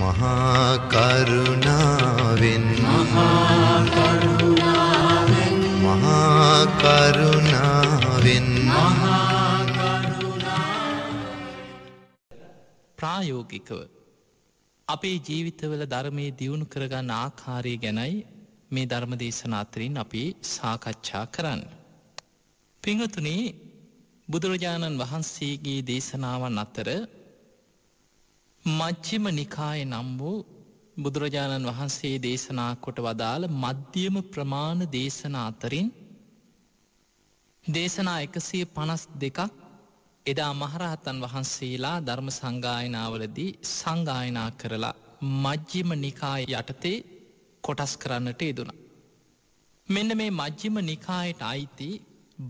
මහා කරුණාවෙන් මහා කරුණාවෙන් මහා කරුණාවෙන් ප්‍රායෝගිකව අපේ ජීවිතවල ධර්මයේ දියුණු කරගන්න ආකාරය ගැනයි මේ ධර්ම දේශනාතරින් අපි සාකච්ඡා කරන්න. පිංහතුනේ බුදුරජාණන් වහන්සේගේ දේශනාවන් අතර මච්චිම නිකාය නම් වූ බුදුරජාණන් වහන්සේ දේශනා කොට වදාළ මධ්‍යම ප්‍රමාණ දේශන අතරින් දේශනා එකසේ පනස් දෙකක් එදා මහරහතන් වහන්සේලා ධර්ම සංගායනාවලදී සංගායනා කරලා මජ්්‍යම නිකාය යටතේ කොටස් කරන්නට යෙදුණ. මෙන්න මේ මජ්්‍යම නිකායට අයිති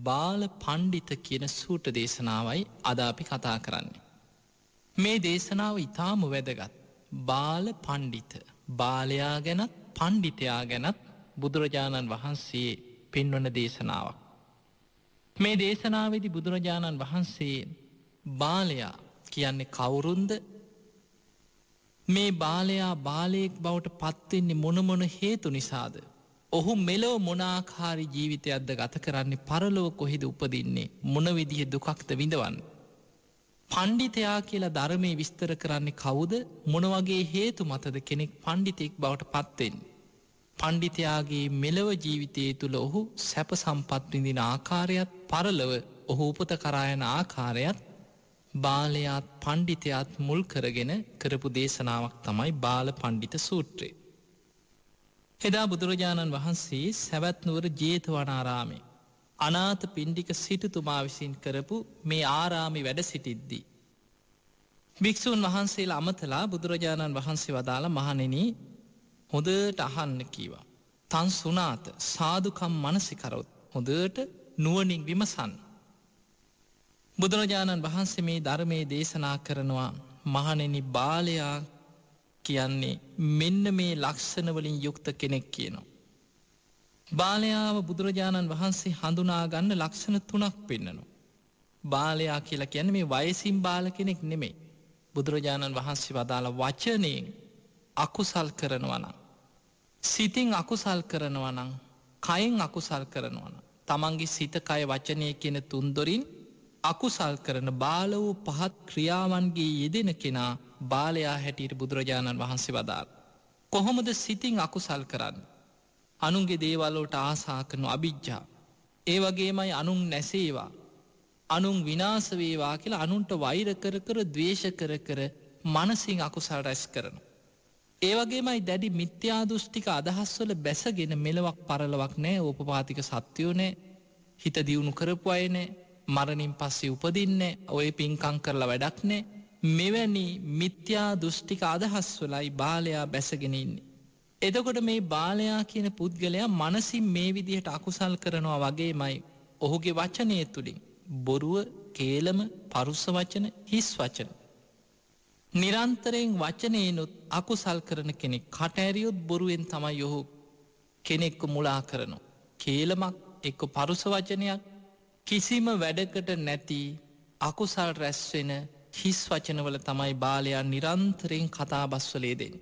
බාල පණ්ඩිත කියන සූට දේශනාවයි අදාපි කතා කරන්නේ. මේ දේශනාව ඉතාම වැදගත්. බාල පණ්ඩිත. බාලයා ගැනත් පණ්ඩිතයා ගැනත් බුදුරජාණන් වහන්සේ පෙන්වන දේශනාවක්. මේ දේශනාවේදි බුදුරජාණන් වහන්සේ බාලයා කියන්නේ කවුරුන්ද මේ බාලයා බාලයෙක් බවට පත්වෙන්නේ මොනමොන හේතු නිසාද. ඔහු මෙලෝ මොනාකාරි ජීවිතයක්ද ගත කරන්නේ පරලොව කොහෙද උපදින්නේ මොනවිදිහ දුකක්ද විඳවන්න. පණ්ඩිතයා කියලා ධර්මය විස්තර කරන්නේ කවුද මොනවගේ හේතු මතද කෙනෙක් පණ්ඩිතෙක් බවට පත්වෙන්. පණ්ඩිතයාගේ මෙලව ජීවිතයේ තුළ ඔහු සැප සම්පත්විඳින ආකාරයත් පරලව ඔහු උපත කරායන ආකාරයත් බාලයාත් පණ්ඩිතයාත් මුල් කරගෙන කරපු දේශනාවක් තමයි බාල පණ්ඩිත සූත්‍රය. එදා බුදුරජාණන් වහන්සේ සැවැත්නුවර ජේතවනාරාමේ අනාත පින්ඩික සිටුතුමා විසින් කරපු මේ ආරාමි වැඩ සිටිද්දී. භික්‍ෂූන් වහන්සේලා අමතලා බුදුරජාණන් වහන්සේ වදාළ මහනෙන හොදට අහන්න කීවා. තන් සුනාත සාධකම් මනසිකරොත් හොදට නුවනින් විමසන්. බුදුරජාණන් වහන්සේ මේ ධර්මයේ දේශනා කරනවා මහනෙනි බාලයා කියන්නේ මෙන්න මේ ලක්ෂණවලින් යුක්ත කෙනෙක් කියනවා. බාලයාව බුදුරජාණන් වහන්සේ හඳුනාගන්න ලක්ෂණ තුනක් පෙන්නනවා. බාලයා කියලා ගැන මේ වයසිම් බාල කෙනෙක් නෙමේ. බුදුරජාණන් වහන්සේ වදාළ වචනයෙන් අකුසල් කරනවනම්. සිතින් අකුසල් කරනවනං කයෙන් අකුසල් කරනවන. තමන්ගේ සිතකය වචනය කියෙන තුන්දොරින් අකුසල් කරන බාල වූ පහත් ක්‍රියාවන්ගේ යෙදෙන කෙනා බාලයා හැටියට බුදුරජාණන් වහන්සේ වදාල්. කොහොමද සිතින් අකුසල් කරන්න. අනුන්ගේ දේවල්ලෝට ආසා කරනු අභිජ්ජා. ඒ වගේමයි අනුන් නැසේවා. අනුන් විනාසවේවා කියලා අනුන්ට වෛර කර කර දවේශ කර කර මනසිං අකුසල් රැස් කරනු. ඒවගේමයි දැඩි මිත්‍යාදුෘෂ්ටික අදහස්වල බැසගෙන මෙලවක් පරලවක් නෑ ඕපපාතික සත්‍යයෝනෑ හිත දියුණු කරපු අයනේ මරණින් පස්සේ උපදින්නේ ඔය පින්කං කරලා වැඩක්නේ මෙවැනි මිත්‍යා දෘෂ්ටික අදහස්වලයි බාලයා බැසගෙනඉන්නේ. එදකොට මේ බාලයා කියන පුද්ගලයා මනසින් මේ විදිහට අකුසල් කරනවා වගේමයි ඔහුගේ වචනය තුළින් බොරුව කේලම පරුස්ස වචන හිස් වචන. නිරන්තරයෙන් වචනයනුත් අකුසල් කරන කෙනෙක් කටඇරියොත් බොරුවෙන් තමයි යොහු කෙනෙක්කු මුලා කරනු. කේලමක් එක්ක පරුස වචනයක් කිසිම වැඩකට නැති අකුසල් රැස්වෙන හිස් වචනවල තමයි බාලයා නිරන්තරයෙන් කතාබස්වලේදෙන්.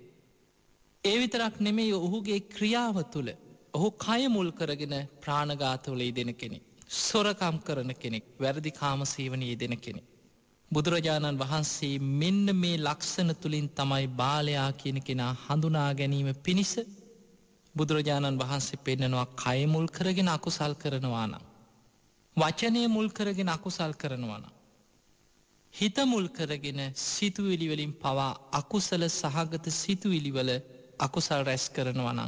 ඒ විතරක් නෙමෙයි ඔහුගේ ක්‍රියාව තුළ ඔහු කයමුල් කරගෙන ප්‍රාණගාතවල ඉදෙන කෙනෙක්. සොරකම් කරන කෙනෙක් වැරදි කාමසීවනයේ දෙන කෙනෙ. බුදුරජාණන් වහන්සේ මෙන්න මේ ලක්ෂණ තුළින් තමයි බාලයා කියන කෙනා හඳුනා ගැනීම පිණිස බුදුරජාණන් වහන්සේ පෙන්නනවා කයමුල් කරගෙන අකුසල් කරනවා නම්. වචනය මුල් කරගෙන අකුසල් කරනවා නම්. හිතමුල් කරගෙන සිතුවිලිවලින් පවා අකුසල සහගත සිතුවිලිවල අකුසල් රැස් කරනවනං.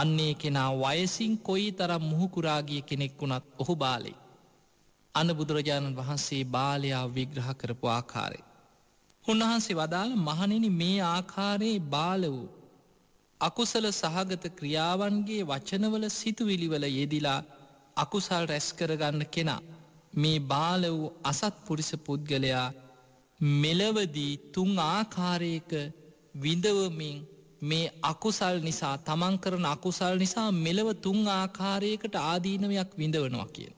අන්නේ කෙනා වයසින් කොයි තරම් මුහුකුරාගිය කෙනෙක් වුණත් ඔහු බාලේ. අන බුදුරජාණන් වහන්සේ බාලයා විග්‍රහ කරපු ආකාරය. උන්වහන්සේ වදාළ මහනෙන මේ ආකාරයේ බාල වූ අකුසල සහගත ක්‍රියාවන්ගේ වචනවල සිතුවිලිවල යෙදිලා අකුසල් රැස් කරගන්න කෙනා මේ බාල වූ අසත් පුරිස පුද්ගලයා මෙලවදී තුන් ආකාරයක විඳවමින් මේ අකුසල් නිසා තමන් කරන අකුසල් නිසා මෙලව තුන් ආකාරයකට ආදීනවයක් විඳවනවා කියන.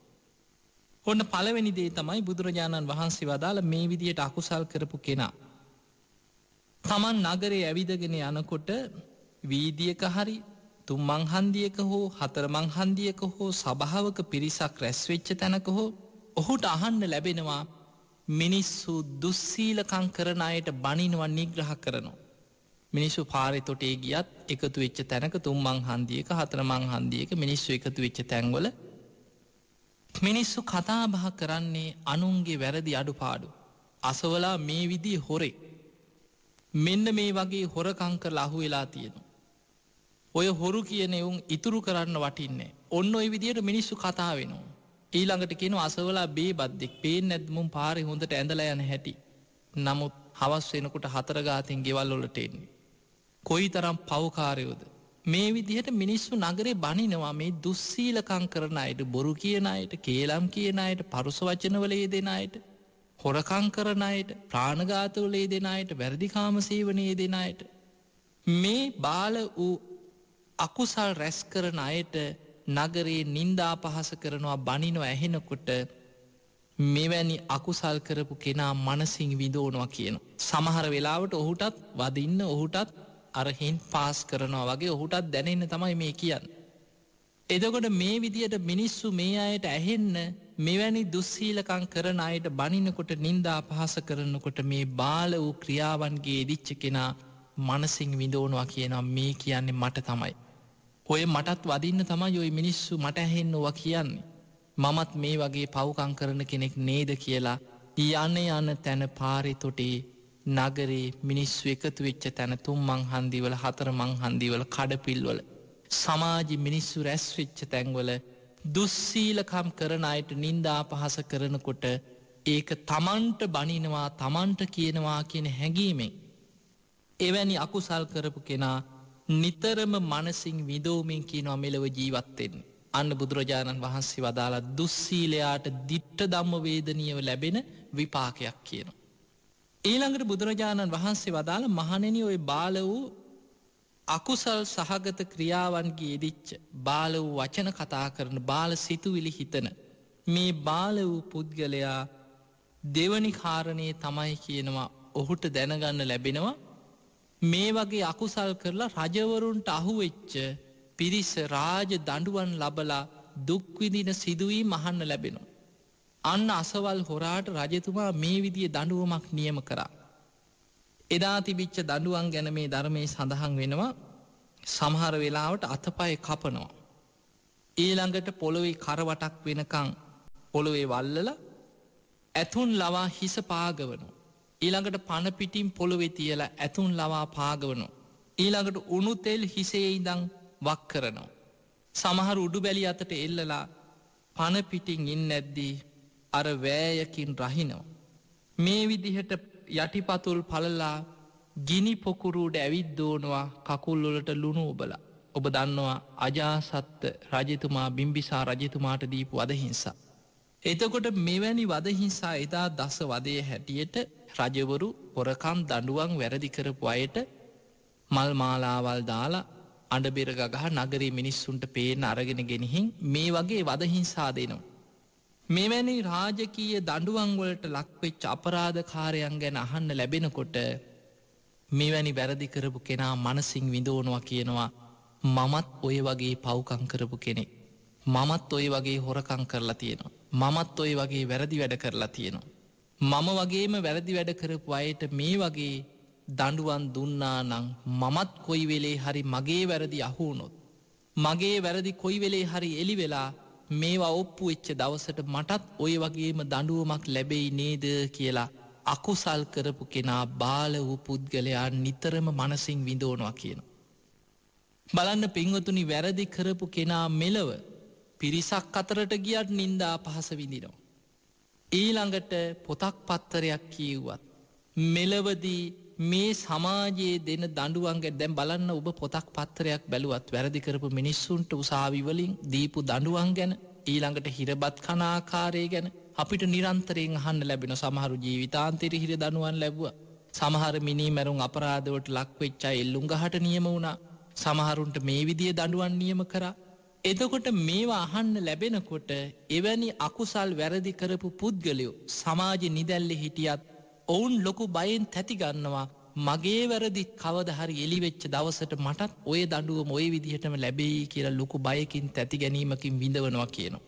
ඔන්න පළවෙනි දේ තමයි බුදුරජාණන් වහන්සේ වදාළ මේ විදියට අකුසල් කරපු කෙනා. තමන් නගරේ ඇවිදගෙන යනකොට වීදියක හරි තුම්මං හන්දියක හෝ හතරමං හන්දියක හෝ සභාවක පිරිසක් රැස්වෙච්ච තැනක හෝ ඔහුට අහන්න ලැබෙනවා මිනිස්සු දුස්සීලකං කරන අයට බනිනුවන් නිග්‍රහ කරනවා. මිනිස්සු පාරිතොටේ ගියත් එකතු වෙච්ච තැනක තුම්මං හන්දියක හතරමං හන්දියක මිනිස්සු එකතු වෙච්ච තැන්වල මිනිස්සු කතාබහ කරන්නේ අනුන්ගේ වැරදි අඩුපාඩු. අසවලා මේ විදිී හොරේ. මෙන්න මේ වගේ හොරකංක ලහු වෙලා තියෙන. ඔය හොරු කියන එවුන් ඉතුරු කරන්න වටින්නේ. ඔන්න ඔය විදියට මිනිස්සු කතා වෙනවා. ඊළඟට කෙනු අසවලා බේ බද්දෙක් පේෙන් නැත්මුම් පාරි හොඳට ඇඳල යන හැටි. නමුත් හවස් වෙනකුට හතරගාතින් ගෙවල්ලොලට එන්නේ. කොයි තරම් පවකාරයෝද. මේ විදිහට මිනිස්සු නගරේ බනිනවා මේ දුස්සීලකං කරන අයට බොරු කියන අයට කේලම් කියන අයට පරුස වචනවලේ දෙෙන අයට හොරකං කරන අයට ප්‍රාණඝාතවලේ දෙෙන අයට වැරදිකාමසේවනයේ දෙෙන අයට මේ බාල වූ අකුසල් රැස් කරන අයට නගරයේ නින්දා පහස කරනවා බනිනො ඇහෙනකොට මෙවැනි අකුසල් කරපු කෙනා මනසිං විදෝනවා කියන. සමහර වෙලාවට ඔහුටත් වදින්න ඔහුටත් අරහින් පාස් කරනවා වගේ ඔහුටත් දැනෙන්න තමයි මේ කියන්න. එදකොට මේ විදියට මිනිස්සු මේ අයට ඇහෙන්න මෙවැනි දුස්සීලකං කරන අයට බනිනකොට නින්දා පහස කරනකොට මේ බාල වූ ක්‍රියාවන්ගේ දිච්ච කෙනා මනසිං විඳෝනවා කියනම් මේ කියන්නේ මට තමයි. ඔය මටත් වදින්න තමයි යොයි මිනිස්සු මට ඇහෙන්නවා කියන්නේ. මමත් මේ වගේ පවකං කරන කෙනෙක් නේද කියලා යන යන තැන පාරි තොටේ නගරේ මිනිස්සු එකතු වෙච්ච තැන තුම්මං හන්දිවල හතර මං හන්දිවල කඩපිල්වල. සමාජි මිනිස්සු රැස්වෙච්ච තැන්වල දුස්සීලකම් කරන අයට නින්දා පහස කරනකොට ඒක තමන්ට බනිනවා තමන්ට කියනවා කියන හැඟීමෙන්. එවැනි අකුසල් කරපු කෙනා නිතරම මනසිං විදෝමින් කියනවා මෙලව ජීවත්තෙන්. අන්න බුදුරජාණන් වහන්සේ වදාලා දුස්සීලයාට දිට්ට ධම්ම වේදනියව ලැබෙන විපාකයක් කියනවා. ඊළඟට බුදුරජාණන් වහන්සේ වදාළ මහනෙන ඔය බාල වූ අකුසල් සහගත ක්‍රියාවන්ගේ දිච්ච බාල වූ වචන කතා කරන බාල සිතුවිලි හිතන මේ බාල වූ පුද්ගලයා දෙවනි කාරණයේ තමයි කියනවා ඔහුට දැනගන්න ලැබෙනවා මේ වගේ අකුසල් කරලා රජවරුන්ට අහුවෙච්ච පිරිස රාජ දඩුවන් ලබලා දුක්විදින සිදුවී මහන්න ලැබෙනවා. අන්න අසවල් හොරාට රජතුමා මේ විදිිය දඩුවමක් නියම කරා. එදා තිබිච්ච දඩුවන් ගැන මේ ධර්මය සඳහන් වෙනවා සමහර වෙලාවට අතපය කපනවා. ඊළඟට පොළොවේ කරවටක් වෙනකං පොළොවේ වල්ලල ඇතුන් ලවා හිස පාගවනු. ඊළඟට පණපිටින් පොළොවෙ තියලා ඇතුන් ලවා පාගවනු. ඊළඟට උනුතෙල් හිසේ ඉඳං වක් කරනවා. සමහර උඩු බැලි අතට එල්ලලා පණපිටින් ඉන්න ඇද්දී අර වෑයකින් රහිනෝ. මේ විදිහට යටිපතුල් පලලා ගිනි පොකුරුඩ ඇවිද්දෝනවා කකුල්ලොලට ලුණු ඔබල ඔබ දන්නවා අජාසත්ත රජතුමා බිම්බිසා රජතුමාට දීපු වදහිංසා. එතකොට මෙවැනි වදහිංසා එදා දස වදය හැටියට රජවරු පොරකම් දඩුවන් වැරදිකරපු අයට මල් මාලාවල් දාලා අඩබෙරගහ නගරී මිනිස්සුන්ට පේන අරගෙන ගෙනහින් මේ වගේ වදහිංසා දෙනවා. මෙවැනි රාජකීය දඩුවන්වලට ලක්වෙච් අපරාධකාරයන් ගැන අහන්න ලැබෙනකොට මෙවැනි වැරදි කරපු කෙනා මනසිං විඳෝනවා කියනවා මමත් ඔය වගේ පව්කං කරපු කෙනෙ. මමත් ඔය වගේ හොරකං කරලා තියෙනවා. මමත් ඔය වගේ වැරදි වැඩ කරලා තියෙනවා. මම වගේම වැරදි වැඩ කරපු අයට මේ වගේ දඩුවන් දුන්නා නං මමත් කොයි වෙලේ හරි මගේ වැරදි අහුනොත්. මගේ වැරදි කොයි වෙලේ හරි එලි වෙලා මේවා ඔප්පු වෙච්ච දවසට මටත් ඔය වගේම දඩුවමක් ලැබෙයි නේද කියලා අකුසල් කරපු කෙනා බාල වූ පුද්ගලයා නිතරම මනසිං විඳෝනවා කියන. බලන්න පින්වතුනි වැරදි කරපු කෙනා මෙලව පිරිසක් අතරට ගියත් නින්දා පහස විඳිනවා. ඊළඟට පොතක් පත්තරයක් කියව්වත් මෙලවදී මේ සමාජයේ දෙන දඩුවන්ගේ දැම් බලන්න ඔබ පොතක් පත්තරයක් බැලුවත් වැරදි කරපු මිනිස්සුන්ට උසාවිවලින් දීපු දඩුවන් ගැන ඊළඟට හිරබත් කනාකාරය ගැන අපිට නිරන්තරයෙන් හන්න ලැබෙන සමහරු ජීවිතාන්තෙර හිර දනුවන් ලැබුව සමහර මිනි මැරුම් අපරාධවට ලක්වෙච්චා එල්ලුම් ගහට නියම වුණා සමහරුන්ට මේ විදිය දඩුවන් නියම කරා එතකොට මේවා අහන්න ලැබෙනකොට එවැනි අකුසල් වැරදි කරපු පුද්ගලයෝ සමාජ නිදැල්ලෙ හිටියත් ඔවුන් ලොකු බයෙන් තැතිගන්නවා මගේ වැරදි කවදහරි එලිවෙච්ච දවසට මටත් ඔය දඩුව මොය විදිහටම ලැබෙයි කියලා ලොකු බයකින් තැති ගැනීමකින් විඳවනවා කියනවා.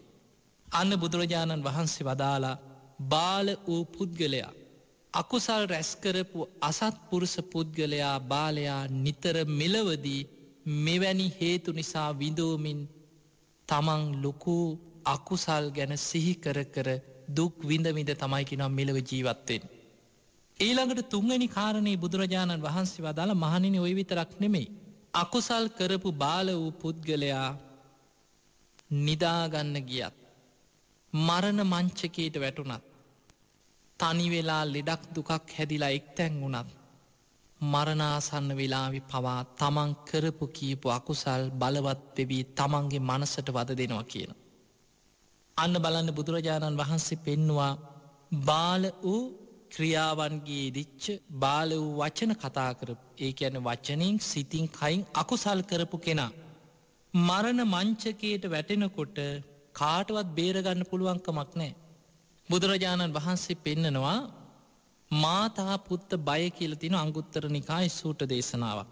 අන්න බුදුරජාණන් වහන්සේ වදාලා බාල වූ පුද්ගලයා. අකුසල් රැස්කරපු අසත්පුරුස පුද්ගලයා බාලයා නිතර මෙලවදී මෙවැනි හේතු නිසා විඳෝමින් තමන් ලොකු අකුසල් ගැන සිහිකර කර දුක් විඳවිඳ තමයිකි නම් මෙලව ජීවත්වෙන්. ඊළඟට තුන්වැනි කාරණයේ බුදුරජාණන් වහන්සේ වදාළ මහනිනි ඔය විතරක් නෙමෙයි. අකුසල් කරපු බාල වූ පුද්ගලයා නිදාගන්න ගියත්. මරණ මංචකයට වැටුනත්. තනිවෙලා ලෙඩක් දුකක් හැදිලා එක් තැන් වුනත්. මරණාසන්න වෙලාවි පවා තමන් කරපු කියපු අකුසල් බලවත් වෙවී තමන්ගේ මනසට වද දෙනවා කියන. අන්න බලන්න බුදුරජාණන් වහන්සේ පෙන්වා බාල වූ ක්‍රියාවන්ගේ දිච්ච බාල වූ වචන කතා කරපු ඒ ඇන වචනින් සිතින් කයින් අකුසල් කරපු කෙනා. මරණ මංචකයට වැටෙනකොට කාටවත් බේරගන්න පුළුවන්කමක් නෑ. බුදුරජාණන් වහන්සේ පෙන්නනවා මාතා පුත්ත බය කියලතින අංගුත්තර නිකායි සූට දේශනාවක්.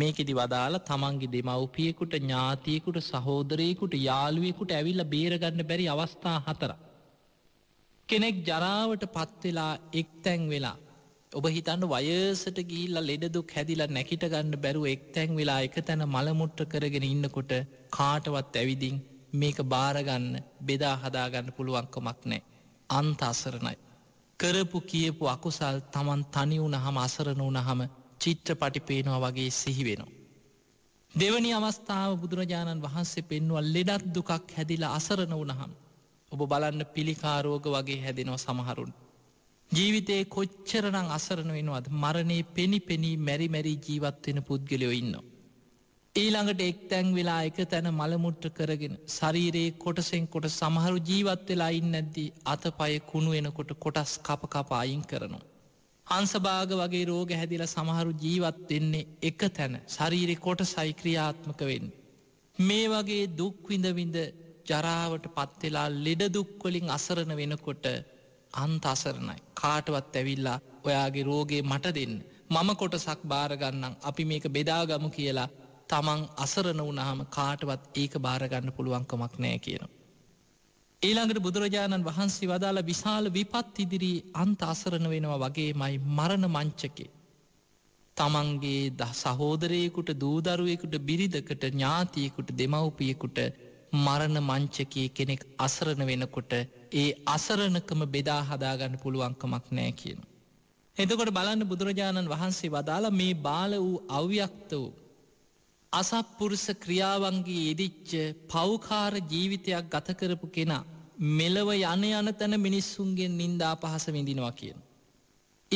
මේකෙදි වදාළ තමන්ගේ දෙමව්පියෙකුට ඥාතියකුට සහෝදරයකුට යාළුවෙකුට ඇවිල්ල බේරගන්න බැරි අවස්ථා හතර. කෙනෙක් ජරාවට පත්වෙලා එක්තැන් වෙලා ඔබ හිතන්න වයසට ගිල්ල ලෙඩදුක් හැදිලා නැකිට ගන්න බැරුව එක්තැන් වෙලා එක තැන මළමුට්ට කරගෙන ඉන්නකොට කාටවත් ඇවිදිං මේක බාරගන්න බෙදා හදාගන්න පුළුවන්කමක් නෑ. අන්ත අසරණයි. කරපු කියපු අකුසල් තමන් තනි වුණහම අසරණ වුණහම චිත්‍රපටි පේනවා වගේ සිහිවෙනවා. දෙවනි අවස්ථාව බුදුරජාණන් වහන්සේ පෙන්වුවල් ලෙඩත් දුකක් හැදිලා අසරණ වුණහම්. ඔබ බලන්න පිළිකාරෝග වගේ හැදෙනව සමහරුන්. ජීවිතයේ කොච්චරනං අසරණ වෙනවද මරණයේ පෙනි පෙනී මැරිමැරී ජීවත්වෙන පුද්ගලයෝ ඉන්නවා. ඊළඟට එක් තැන් වෙලා එක තැන මළමුට්ට කරගෙන ශරීරයේ කොටසෙන් කොට සමහරු ජීවත් වෙලා ඉන්න ඇද්දී අතපය කුණු එනකොට කොටස් කප කපා අයින් කරනවා. අන්සභාග වගේ රෝග හැදිල සමහරු ජීවත් වෙන්නේ එක තැන ශරීරෙ කොට සයික්‍රියාත්මක වෙන්න. මේ වගේ දුක්විඳවිඳ ජරාවට පත්වෙලා ලෙඩදුක්වලින් අසරණ වෙනකොට අන්ත අසරණයි. කාටවත් ඇවිල්ලා ඔයාගේ රෝගේ මට දෙන්න. මම කොටසක් භාරගන්නම් අපි මේක බෙදාගමු කියලා තමන් අසරණ වනහම කාටවත් ඒක භාරගන්න පුළුවන්කමක් නෑ කියන. ඒළඟට බුදුරජාණන් වහන්සේ වදාළ විශාල විපත් ඉදිරී අන්ත අසරණ වෙනවා වගේමයි මරණ මංචකේ. තමන්ගේ සහෝදරයෙකුට දූදරුවෙකුට බිරිදකට ඥාතියකුට දෙමව්පියකුට මරණ මංචකයේ කෙනෙක් අසරණ වෙනකොට ඒ අසරණකම බෙදා හදාගන්න පුළුවන්කමක් නෑ කියන. එතකොට බලන්න බුදුරජාණන් වහන්සේ වදාළ මේ බාල වූ අව්‍යක්ත වූ. අසප්පුරුස ක්‍රියාවන්ගේ යෙදිච්ච පෞකාර ජීවිතයක් ගතකරපු කෙනා මෙලව යන යන තැන මිනිස්සුන්ගෙන් නින්දා පහස විඳිනවා කියන.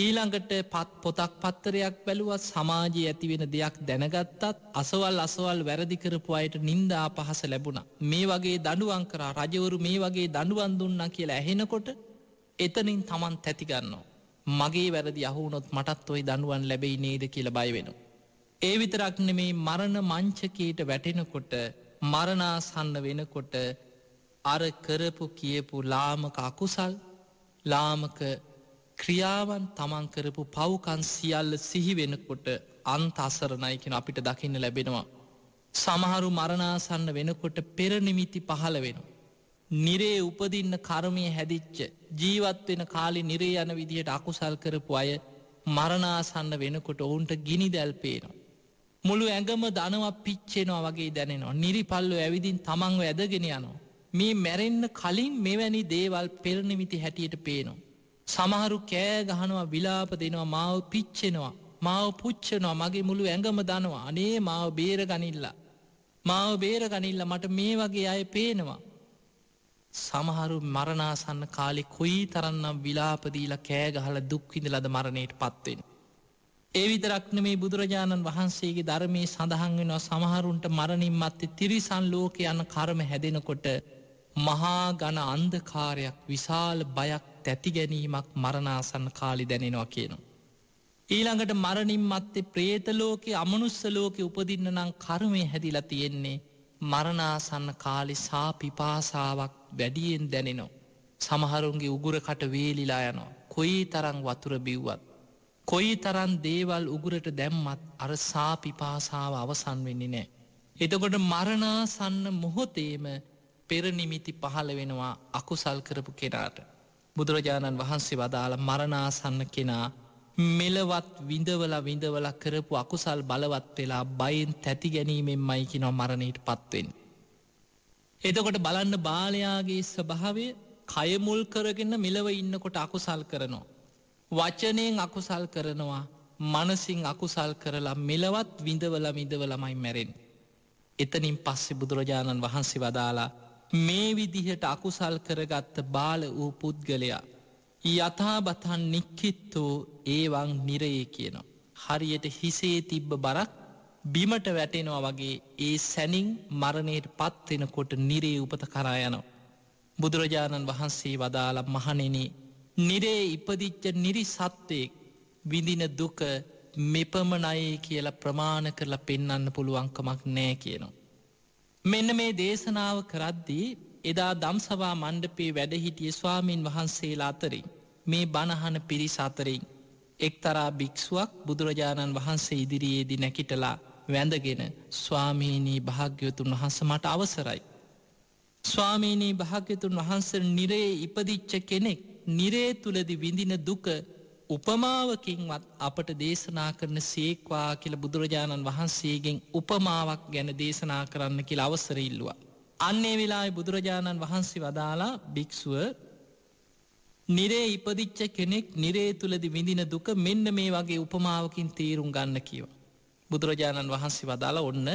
ඊළඟට පත් පොතක් පත්තරයක් බැලුවත් සමාජයේ ඇතිවෙන දෙයක් දැනගත්තත් අසවල් අසවල් වැරදිකරපු අයට නින්දා පහස ලැබුණ. මේ වගේ දඩුවන් කරා රජවරු මේ වගේ දඩුවන් දුන්න කියලා ඇහෙනකොට එතනින් තමන් තැතිගන්නවා. මගේ වැරදි අහුනොත් මටත් ඔයි දඩුවන් ලැබෙයි නේද කියල බයිවෙන. ඒ විතරක්න මේ මරණ මංචකයට වැටෙනකොට මරණාසන්න වෙනකොට අර කරපු කියපු ලාමක අකුසල් ලාමක ක්‍රියාවන් තමන් කරපු පව්කන් සියල්ල සිහිවෙනකොට අන්ත අසරණයකින අපිට දකින්න ලැබෙනවා. සමහරු මරණාසන්න වෙනකොට පෙරනිමිති පහළ වෙන. නිරේ උපදින්න කර්මය හැදිච්ච ජීවත් වෙන කාලි නිරේ යන විදිහට අකුසල් කරපු අය මරණාසන්න වෙනකොට ඔවුන්ට ගිනි දැල්පේනවා. මුළු ඇඟම දනවා පිච්චෙනවා වගේ දැනෙනවා නිරිපල්ලු ඇවිදින් තමන්ව ඇදගෙන යනවා. මේ මැරෙන්න කලින් මෙවැනි දේවල් පෙරණිමිති හැටියට පේනවා. සමහරු කෑ ගහනවා විලාප දෙනවා මාව පිච්චෙනවා මාව පුච්චනවා මගේ මුළු ඇඟම දනවා අනේ මාව බේරගනිල්ලා. මාව බේරගනිල්ල මට මේ වගේ අය පේනවා. සමහරු මරණාසන්න කාලෙ කොයි තරන්නම් විලාපදීලා කෑගහල දුක්විඳලද මරණයට පත්වෙන්. ඒවිදරක්න මේ බුදුරජාණන් වහන්සේගේ ධර්මයේ සඳහන් වෙනවා සමහරුන්ට මරණින් මත්තේ තිරිසන් ලෝක යන කරම හැදෙනකොට මහා ගන අන්දකාරයක් විශාල බයක් තැතිගැනීමක් මරණාසන්න කාලි දැනෙනවා කියනවා. ඊළඟට මරණින් මත්තේ ප්‍රේතලෝකෙ අමනුස්සලෝකෙ උපදින්න නම් කරුමය හැදිලා තියෙන්නේ මරණාසන්න කාලි සාපිපාසාවක් වැඩියෙන් දැනෙනෝ. සමහරුන්ගේ උගුරකට වේලිලා යනවා. කොයි තරං වතුර බිව්වත්. කොයි තරන් දේවල් උගුරට දැම්මත් අර සාපිපාසාව අවසන් වෙන්නේ නෑ. එතකොට මරණාසන්න මොහොතේම පෙරනිමිති පහළ වෙනවා අකුසල් කරපු කෙනාට. බුදුරජාණන් වහන්සේ වදාළ මරණාසන්න කෙනා මෙලවත් විඳවල විඳවල කරපු අකුසල් බලවත් වෙලා බයින් තැති ගැනීමෙන් මයිකි නො මරණයට පත්වෙන්. එදකොට බලන්න බාලයාගේ ස්වභාවය කයමුල් කරගෙන මෙලව ඉන්නකොට අකුසල් කරනවා. වචනයෙන් අකුසල් කරනවා මනසිං අකුසල් කරලා මෙලවත් විඳවල විඳවලමයි මැරෙන්. එතනින් පස්සෙ බුදුරජාණන් වහන්සේ වදාලා මේ විදිහට අකුසල් කරගත්ත බාල වූ පුද්ගලයා. යථාබතන් නික්කිත්තෝ ඒවන් නිරයේ කියනවා. හරියට හිසේ තිබ්බ බරක් බිමට වැටෙනවා වගේ ඒ සැනින් මරණයට පත්වෙනකොට නිරේ උපත කරා යනවා. බුදුරජාණන් වහන්සේ වදාළ මහනෙන නිරේ ඉපදිච්ච නිරි සත්වයෙක් විඳින දුක මෙපමණයේ කියලා ප්‍රමාණ කරලා පෙන්න්න පුළුවන්කමක් නෑ කියනවා. මෙන්න මේ දේශනාව කරද්දී එදා දම්සවා මණ්ඩපේ වැඩහිටිය ස්වාමීන් වහන්සේලා අතරින් මේ බණහන පිරිස අතරින් එක්තරා භික්‍ෂුවක් බුදුරජාණන් වහන්සේ ඉදිරියේදි නැකිටලා වැඳගෙන ස්වාමීනී භාග්‍යවතුන් වහන්ස මට අවසරයි. ස්වාමීනී භාග්‍යතුන් වහන්ස නිරේ ඉපදිච්ච කෙනෙක් නිරේ තුළදි විඳින දුක උපමාවකින්වත් අපට දේශනා කරන සේක්වා කියල බුදුරජාණන් වහන්සේගෙන් උපමාවක් ගැන දේශනා කරන්න කියල අවසරඉල්ලවා. අන්නේ වෙලා බුදුරජාණන් වහන්සේ වදාලා භික්‍ෂුව නිරේ ඉපදිච්ච කෙනෙක් නිරේ තුළදි විඳින දුක මෙන්න මේ වගේ උපමාවකින් තේරුම් ගන්න කියව. බුදුරජාණන් වහන්සේ වදාළ ඔන්න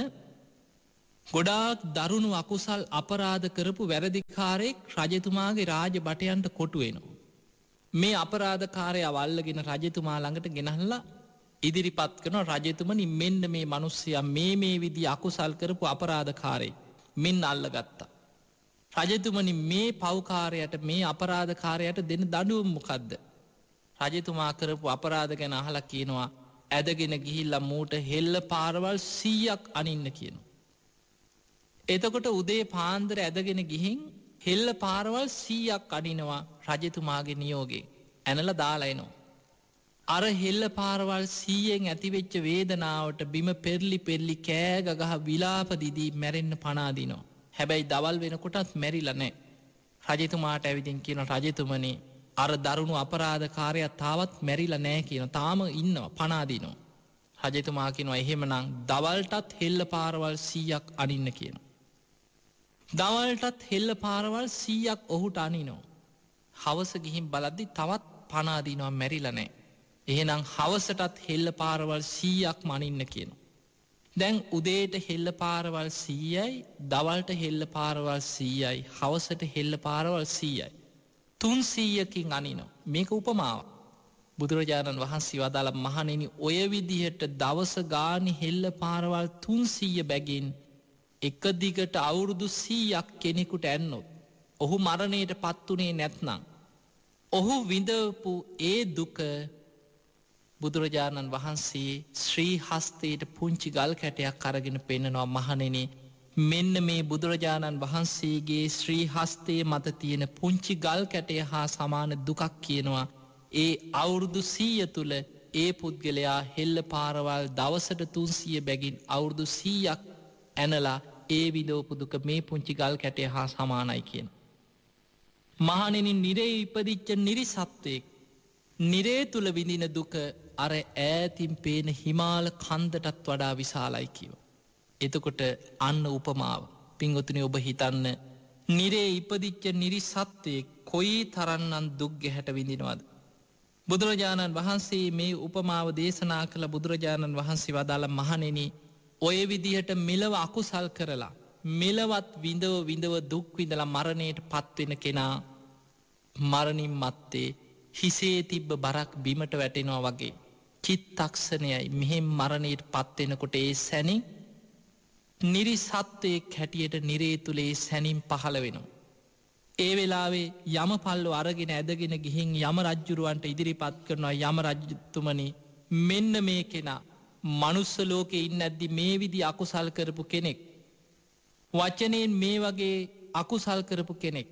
ගොඩාක් දරුණු අකුසල් අපරාධ කරපු වැරදිකාරයෙක් රජතුමාගේ රාජ බටයන්ට කොටුවෙනවා. මේ අපරාධකාරය අවල්ලගෙන රජතුමා ළඟට ගෙනහල්ලා ඉදිරිපත් කන රජතුමනි මෙන්න මේ මනුස්සය මේ මේ විදි අකුසල් කරපු අපරාධකාරය මෙන් අල්ලගත්තා. රජතුමනි මේ පවකාරයට මේ අපරාධකාරයට දෙන දඩුවම් මොකක්ද. රජතුමා කරපු අපරාධ ගැන අහලා කියනවා ඇදගෙන ගිහිල්ල මූට හෙල්ල පාරවල් සීයක් අනින්න කියනු. එතකොට උදේ පාන්දර ඇදගෙන ගිහින් හෙල්ල පාරවල් සීයක් අඩිනවා රජතුමාගේ නියෝගේ ඇනල දාලයිනවා. අර හෙල්ල පාරවල් සීයෙන් ඇතිවෙච්ච වේදනාවට බිම පෙරලි පෙල්ලි කෑගගහ විලාපදිදී මැරෙන්න්න පනාදිනවා. හැබැයි දවල් වෙනකොටත් මැරිලනෑ. රජතුමාට ඇවිදින් කියන රජතුමනේ අර දරුණු අපරාධකාරයක් තාවත් මැරිල නෑ කියන තාම ඉන්නවා පනාදිනවා. රජතුමා කිනවා එහෙමනං දවල්ටත් හෙල්ල පාරවල් සීයක් අඩින්න කියනවා. දවල්ටත් හෙල්ල පාරවල් සීයක් ඔහුට අනිනෝ. හවස ගිහින් බලද්දි තවත් පනාදිනවා මැරිලනෑ. එහෙනම් හවසටත් හෙල්ල පාරවල් සීයක් මනින්න කියන. දැන් උදේට හෙල්ල පාරවල් සීයයි දවල්ට හෙල්ල පාරවල් සීයයි හවසට හෙල්ල පාරවල් සීයයි. තුන් සීයකින් අනිනෝ මේක උපමාව. බුදුරජාණන් වහන්සේ වදාළ මහනෙනි ඔය විදිහට දවස ගානි හෙල්ල පාරවල් තුන් සීය බැගින් එක දිගට අවුරුදු සීයක් කෙනෙකුට ඇන්නොත් ඔහු මරණයට පත්වනේ නැත්නම් ඔහු විඳවපු ඒ දුක බුදුරජාණන් වහන්සේ ශ්‍රී හස්තයට පුංචි ගල් කැටයක් කරගෙන පෙන්නනවා මහනෙන මෙන්න මේ බුදුරජාණන් වහන්සේගේ ශ්‍රී හස්තයේ මත තියෙන පුංචි ගල් කැටය හා සමාන දුකක් කියනවා ඒ අවුරුදු සීය තුළ ඒ පුද්ගලයා හෙල්ල පාරවල් දවසට තුන්සිය බැගින් අවුරුදු සීයක් ඇනලා ඒ විදෝපුදුක මේ පුංචි ගල් කැටේ හා සමානයි කියන. මහනෙනින් නිරේ ඉපදිච්ච නිරිසත්වයෙක් නිරේ තුළ විඳින දුක අර ඈතින් පේන හිමාල කන්දටත් වඩා විශාලයි කියව. එතකොට අන්න උපමාව පින්ගොතුනි ඔබ හිතන්න නිරේ ඉපදිච්ච නිරිසත්වයෙක් කොයි තරන්නන් දුක්ග හැට විඳිනවද. බුදුරජාණන් වහන්සේ මේ උපමාව දේශනා කළ බුදුරජාණන් වහන්සේ වදාළ මහනෙනි ඔය විදිහට මෙලව අකුසල් කරලා මෙලවත් විඳව විඳව දුක්විඳලා මරණයට පත්වෙන කෙනා මරණින් මත්තේ හිසේ තිබ්බ බරක් බිමට වැටෙනවා වගේ. චිත්තක්ෂණයයි මෙහෙම මරණයට පත්වෙනකොට ඒ සැනින් නිරිසත්වයෙක් හැටියට නිරේ තුළේ සැනින් පහළ වෙනවා. ඒ වෙලාවේ යමපල්ලු අරගෙන ඇදගෙන ගිහින් යම රජ්ජුරුවන්ට ඉදිරිපත් කරනවා යම රජ්ජතුමනි මෙන්න මේ කෙනා මනුස්සලෝකෙ ඉන්න ඇද්දි මේ විදි අකුසල් කරපු කෙනෙක්. වචනයෙන් මේ වගේ අකුසල් කරපු කෙනෙක්.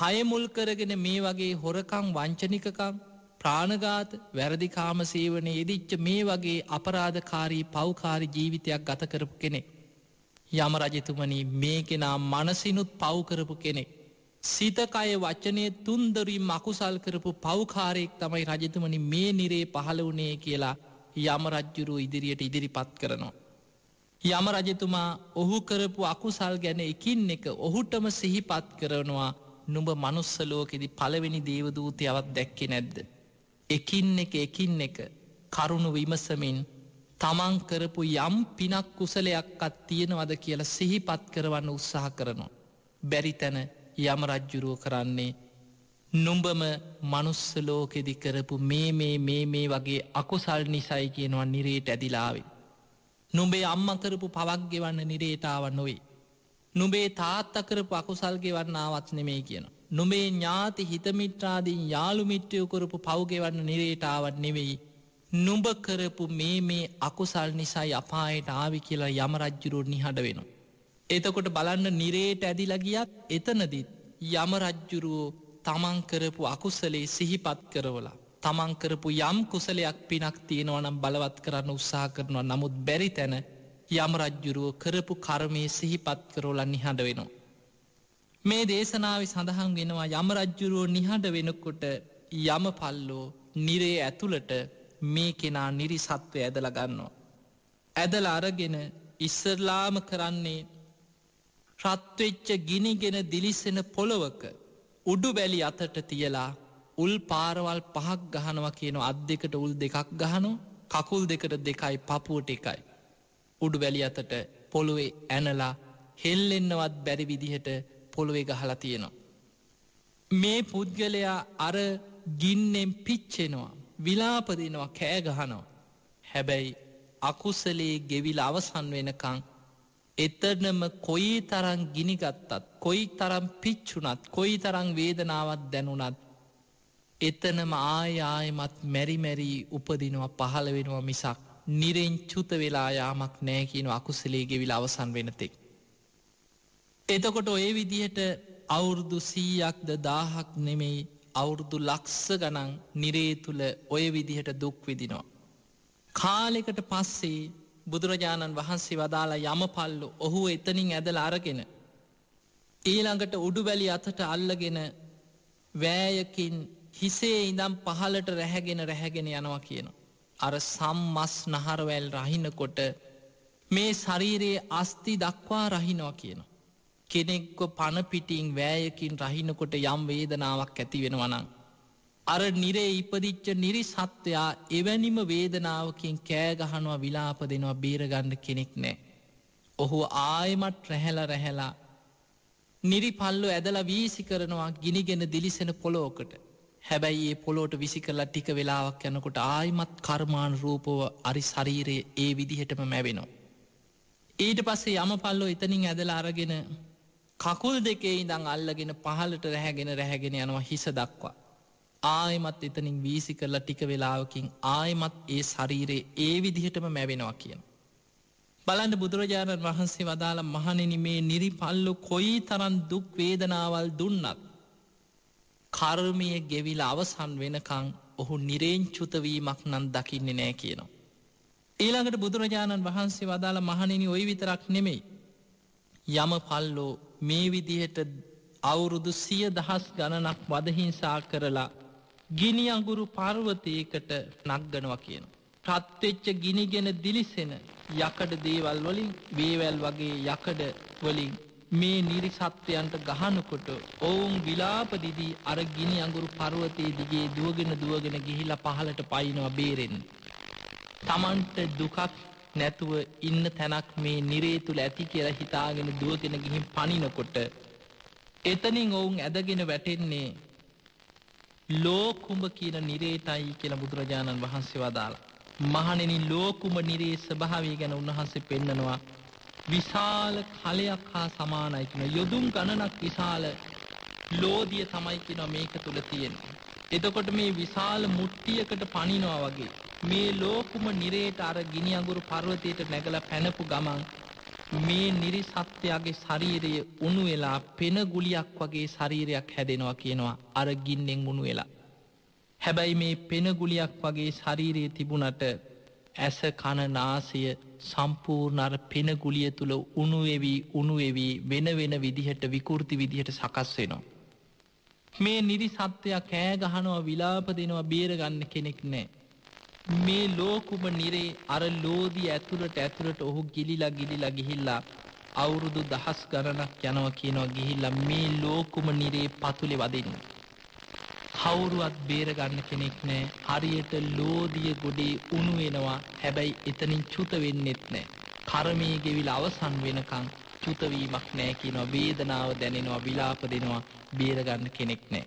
කයමුල් කරගෙන මේ වගේ හොරකං වංචනිකකං ප්‍රාණගාත වැරදිකාම සේවනය එදිච්ච මේ වගේ අපරාධකාරී පෞකාරි ජීවිතයක් ගත කරපු කෙනෙක්. යම රජතුමන මේ කෙනා මනසිනුත් පව්කරපු කෙනෙක්. සිතකය වචනය තුන්දරින් මකුසල් කරපු පෞකාරයෙක් තමයි රජතුමනි මේ නිරේ පහළ වනේ කියලා යම රජ්ජුරුව ඉදිරියට ඉදිරිපත් කරනවා. යම රජතුමා ඔහු කරපු අකුසල් ගැන එකින් එක ඔහුටම සිහිපත් කරනවා නුඹ මනුස්සලෝකෙදි පළවෙනි දේවදූතියවත් දැක්කෙ නැද්ද. එකින් එක එකින් එක කරුණු විමසමින් තමන් කරපු යම් පිනක් කුසලයක්කත් තියෙනවද කියලා සිහිපත් කරවන්න උත්සාහ කරනවා. බැරිතැන යම රජ්ජුරුව කරන්නේ නුඹම මනුස්සලෝකෙදි කරපු මේ මේ මේ මේ වගේ අකුසල් නිසයි කියනවා නිරේට ඇදිලාවේ. නුඹේ අම්ම කරපු පවක් ගෙවන්න නිරේටාව නොවේ. නුබේ තාත්ත කරපු අකුසල්ගේ වන්නාවත් නෙමේ කියන. නුබේ ඥාති හිතමිත්‍රාදීන් යාළුමිත්‍රයෝ කරපු පව්ගෙවන්න නිරේටාවත් නෙවෙයි. නුඹ කරපු මේ මේ අකුසල් නිසයි අපායට ආවි කියලා යමරජ්ජුරුන් නිහඬ වෙනවා. එතකොට බලන්න නිරේට ඇදිලගියත් එතනදිත් යමරජ්ජුරුවෝ තමන් කරපු අකුසලේ සිහිපත් කරවලා. තමන් කරපු යම් කුසලයක් පිනක් තියෙනවනම් බලවත් කරන්න උත්සා කරනවා නමුත් බැරි තැන යම රජ්ජුරුව කරපු කර්මය සිහිපත් කරෝල නිහඬ වෙනවා. මේ දේශනාව සඳහන් වෙනවා යම රජ්ජුරුවෝ නිහඬ වෙනකොට යම පල්ලෝ නිරේ ඇතුළට මේ කෙනා නිරිසත්වය ඇදලගන්නවා. ඇදල අරගෙන ඉස්සරලාම කරන්නේ රත්වෙච්ච ගිනිගෙන දිලිසෙන පොළොවක උඩු බැලි අතට තියලා උල් පාරවල් පහක් ගහනවා කියන අත් දෙකට උල් දෙකක් ගහනු කකුල් දෙකට දෙකයි පපුුවට එකයි. උඩු බැලි අතට පොළුවේ ඇනලා හෙල්ලෙන්නවත් බැරි විදිහට පොළුවේ ගහලා තියෙනවා. මේ පුද්ගලයා අර ගින්නෙන් පිච්චෙනවා විලාපදිනවා කෑගහනවා. හැබැයි අකුසලේ ගෙවිල අවසන් වෙනකං එතනම කොයි තරං ගිනිගත්තත් කොයි තරම් පිච්චුනත් කොයි තරං වේදනාවත් දැනුනත් එතනම ආයායමත් මැරිමැරී උපදිනවා පහළ වෙනවා මිසක් නිරෙන්චුත වෙලා යාමක් නෑකීන අකුසලේගේ විල අවසන් වෙනතෙක්. එතකොට ඔය විදිහට අවුරුදු සීයක්ද දාහක් නෙමෙයි අවුරුදු ලක්ස ගනන් නිරේ තුළ ඔය විදිහට දුක්විදිනවා. කාලෙකට පස්සේ බුදුරජාණන් වහන්සේ වදාලා යමපල්ලු ඔහු එතනින් ඇදල අරගෙන. ඊළඟට උඩුවැලි අතට අල්ලගෙන වෑයකින් හිසේ ඉඳම් පහලට රැහැගෙන රැහැගෙන යනවා කියනවා. අර සම්මස් නහරවැල් රහිනකොට මේ ශරීරයේ අස්ති දක්වා රහිනවා කියනවා. කෙනෙක්ව පණපිටිං වෑයකින් රහිනකොට යම් වේදනාවක් ඇති වෙනවනං. අර නිරේ ඉපදිච්ච නිරිසත්වයා එවැනිම වේදනාවකින් කෑගහනවා විලාප දෙනවා බේරගණ්ඩ කෙනෙක් නෑ. ඔහු ආයමත් රැහැල රැහැලා නිරිපල්ලු ඇදල වීසි කරනවා ගිනිගෙන දිලිසෙන පොලෝකට හැබැයි ඒ පොලෝට විසි කරලා ටික වෙලාවක් යනකොට ආයිමත් කර්මාණ රූපව අරි ශරීරයේ ඒ විදිහටම මැවෙනවා. ඊට පස්සේ යමපල්ලෝ එතනින් ඇදල අරගෙන කකුල් දෙකේ ඉඳං අල්ලගෙන පහලට රැහැගෙන රැහැගෙන යනවා හිස දක්වා. ආයමත් එතනින් වීසි කරලා ටික වෙලාවකින් ආයමත් ඒ ශරීරයේ ඒ විදිහටම මැවෙනවා කියන. බලන්ඩ බුදුරජාණන් වහන්සේ වදාළ මහනෙන මේ නිරිපල්ලු කොයි තරන් දුක් වේදනාවල් දුන්නත්. කර්මය ගෙවිල අවසන් වෙනකං ඔහු නිරේංචුතවීමක් නන් දකින්නේ නෑ කියනවා. ඊළඟට බුදුරජාණන් වහන්සේ වදාළ මහනෙන ඔයි විතරක් නෙමෙයි. යම පල්ලෝ මේ විදිහට අවුරුදු සිය දහස් ගණනක් වදහිංසා කරලා ගිනි අඟුරු පර්වතයකට නක්ගනවා කියන. ප්‍රත්වෙච්ච ගිනිගෙන දිලිසෙන යකඩ දේවල් වලින් වේවැල් වගේ යකඩ වලින් මේ නිරිසත්වයන්ට ගහනකොට ඔවුන් විලාපදිදී අර ගිනි අඟුරු පර්වතයේ දිගේ දුවගෙන දුවගෙන ගිහිලා පහලට පයින්නවා බේරෙන්. Tamanට දුකක් නැතුව ඉන්න තැනක් මේ නිරේ තුල ඇති කියලා හිතාගෙන දුවගෙන ගිහින් පනිනකොට එතනින් ඔවුන් ඇදගෙන වැටෙන්නේ ලෝකුඹ කියන නිරේතයි කියලා බුදුරජාණන් වහන්සේ වදාලා. මහණෙනි ලෝකුඹ නිරේ ස්වභාවය ගැන උන්වහන්සේ පෙන්නනවා. විශාල කලයක් හා සමානයි කියන යොදුම් ගණනක් විශාල ලෝදිය තමයි කියන මේක තුල තියෙන්නේ. එතකොට මේ විශාල මුට්ටියකට පනිනවා වගේ මේ ලෝකුම නිරේට අර ගිනි අඟුරු පර්වතයට නැගලා පැනපු ගමන් මේ නිරිසත්වයාගේ ශරීරය උණු වෙලා පෙන ගුලියක් වගේ ශරීරයක් හැදෙනවා කියනවා අර ගින්නෙන් උණු වෙලා. හැබැයි මේ පෙන ගුලියක් වගේ ශරීරයේ තිබුණට ඇස කන නාසය සම්පූර්ණ අර පෙන ගුලිය තුල උණු වෙවි උණු වෙවි වෙන වෙන විදිහට විකෘති විදිහට සකස් වෙනවා. මේ නිරිසත්වයා කෑ ගහනවා විලාප දෙනවා බේරගන්න කෙනෙක් නැහැ. මේ ලෝකුම නිරේ අර ලෝදී ඇතුළට ඇතුළට ඔහු ගිලිලා ගිලිලා ගිහිල්ලා අවුරුදු දහස් ගණනක් යනවා කියනවා ගිහිල්ලා මේ ලෝකුම නිරේ පතුලෙ වදින්න. කවුරුවත් බේරගන්න කෙනෙක් නෑ හරියට ලෝදිය ගොඩේ උණු වෙනවා හැබැයි එතනින් චුත වෙන්නෙත් නෑ. කර්මයේ ගෙවිලා අවසන් වෙනකන් චුතවීමක් නෑ කියනවා වේදනාව දැනෙනවා විලාප දෙනවා බේරගන්න කෙනෙක් නෑ.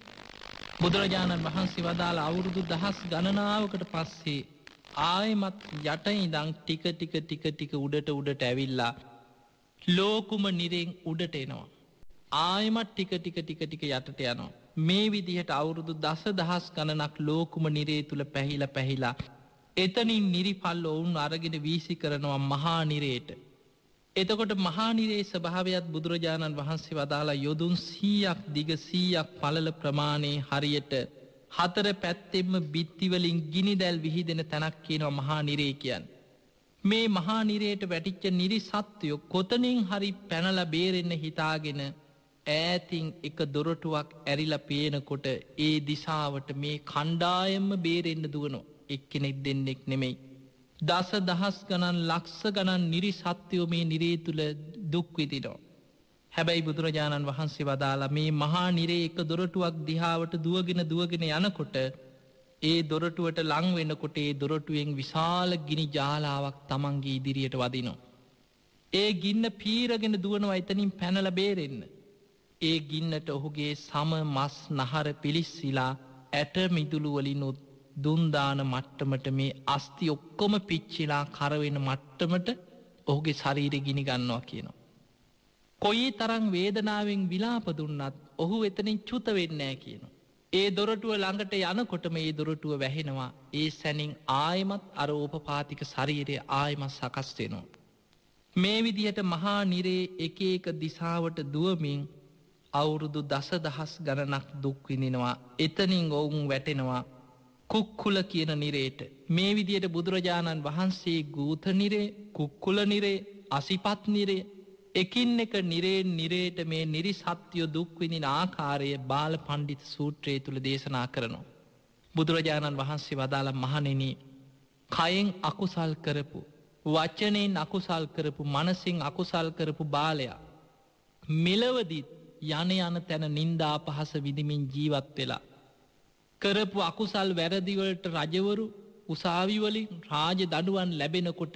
බුදුරජාණන් වහන්සේ වදාළ අවුරුදු දහස් ගණනාවකට පස්සේ ආයමත් යට ඉඳං ටික ටික ටික ටික උඩට උඩට ඇවිල්ලා ලෝකුම නිරෙන් උඩට එනවා. ආයමත් ටික ටික ටික ටික යටට යනවා. මේ විදිහට අවුරුදු දස දහස් ගණනක් ලෝකුම නිරේ තුළ පැහිල පැහිලා එතනින් නිරිපල්ල ඔවුන් අරගෙන වීසි කරනවා මහා නිරේට එතකොට මහානිරේ ස්භාවයක් බුදුරජාණන් වහන්සේ වදාලා යොදුන් සීයක් දිග සීයක් පලල ප්‍රමාණයේ හරියට හතර පැත්තෙම බිත්තිවලින් ගිනි දැල් විහිදෙන තැනක් කියනවා මහානිරේ කියන්. මේ මහානිරයට වැටිච්ච නිරි සත්වයෝ කොතනින් හරි පැනල බේරෙන්න හිතාගෙන ඈතින් එක දොරටුවක් ඇරිල පේනකොට ඒ දිසාවට මේ කණ්ඩායම්ම බේරෙන්න්න දුවනෝ එක්කෙනෙක් දෙන්නෙක් නෙමෙයි. දස දහස් ගණන් ලක්ස ගණන් නිරිසත්‍යයෝ මේ නිරේ තුළ දුක්විදිනෝ. හැබැයි බුදුරජාණන් වහන්සේ වදාලා මේ මහා නිරේ එක දොරටුවක් දිහාවට දුවගෙන දුවගෙන යනකොට ඒ දොරටුවට ලං වෙනකොට ඒ දොරටුවෙන් විශාල ගිනි ජාලාවක් තමන්ගේ ඉදිරියට වදිනෝ. ඒ ගින්න පීරගෙන දුවනවා එතනින් පැනල බේරෙන්න. ඒ ගින්නට ඔහුගේ සම මස් නහර පිලිස්සිලා ඇට මිදුළුවලින් උත් දුන්දාන මට්ටමට මේ අස්ති ඔක්කොම පිච්චිලා කරවෙන මට්ටමට ඔහුගේ ශරීර ගිනි ගන්නවා කියනවා. කොයි තරං වේදනාවෙන් විලාප දුන්නත් ඔහු එතනින් චුත වෙන්නෑ කියනවා. ඒ දොරටුව ළඟට යනකොටම ඒ දොරටුව වැහෙනවා ඒ සැනින් ආයමත් අරෝපපාතික ශරීරය ආයමත් සකස්වෙනවා. මේ විදිහට මහා නිරේ එක එක දිසාවට දුවමින් අවුරුදු දස දහස් ගණනක් දුක්විඳෙනවා එතනින් ඔවුන් වැටෙනවා කුක්කුල කියන නිරේට මේ විදියට බුදුරජාණන් වහන්සේ ගූත නිරේ කුක්කුල නිරේ අසිපත් නිරේ එකින් එක නිරේ නිරේට මේ නිරිසත්‍යයෝ දුක්විනින් ආකාරය බාල පණ්ඩිත සූත්‍රයේ තුළ දේශනා කරනවා. බුදුරජාණන් වහන්සේ වදාළ මහනෙන කයෙන් අකුසල් කරපු වචනයෙන් අකුසල් කරපු මනසිං අකුසල් කරපු බාලයා. මෙලවදිත් යන යන තැන නින්දා පහස විදිමින් ජීවත් වෙලා කරපු අකුසල් වැරදිවලට රජවරු උසාවිවලින් රාජ දඩුවන් ලැබෙනකොට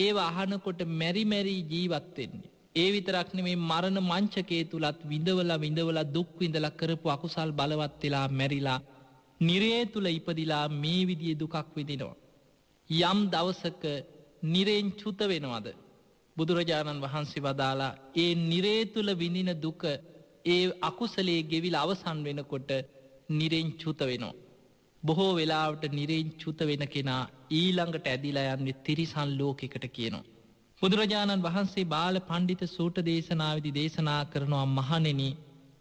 ඒව අහනකොට මැරිමැරී ජීවත්වෙන්නේ. ඒ විතරක්නෙමේ මරණ මංචකේ තුළත් විඳවල විඳවල දුක්විඳල කරපු අකුසල් බලවත් වෙලා මැරිලා නිරේ තුළ ඉපදිලා මේ විදිිය දුකක් විදිනවා. යම් දවසක නිරෙන් චුත වෙනවද. බුදුරජාණන් වහන්සේ වදාලා ඒ නිරේ තුළ විඳින දුක ඒ අකුසලේ ගෙවිල් අවසන් වෙනකොට නිරෙන්චුත වෙනවා. බොහෝ වෙලාවට නිරෙන්චුත වෙන කෙනා ඊළඟට ඇදිලයන්නේ තිරිසන් ලෝකෙකට කියනවා. බුදුරජාණන් වහන්සේ බාල පණ්ඩිත සූට දේශනාවිදි දේශනා කරනවා මහනෙන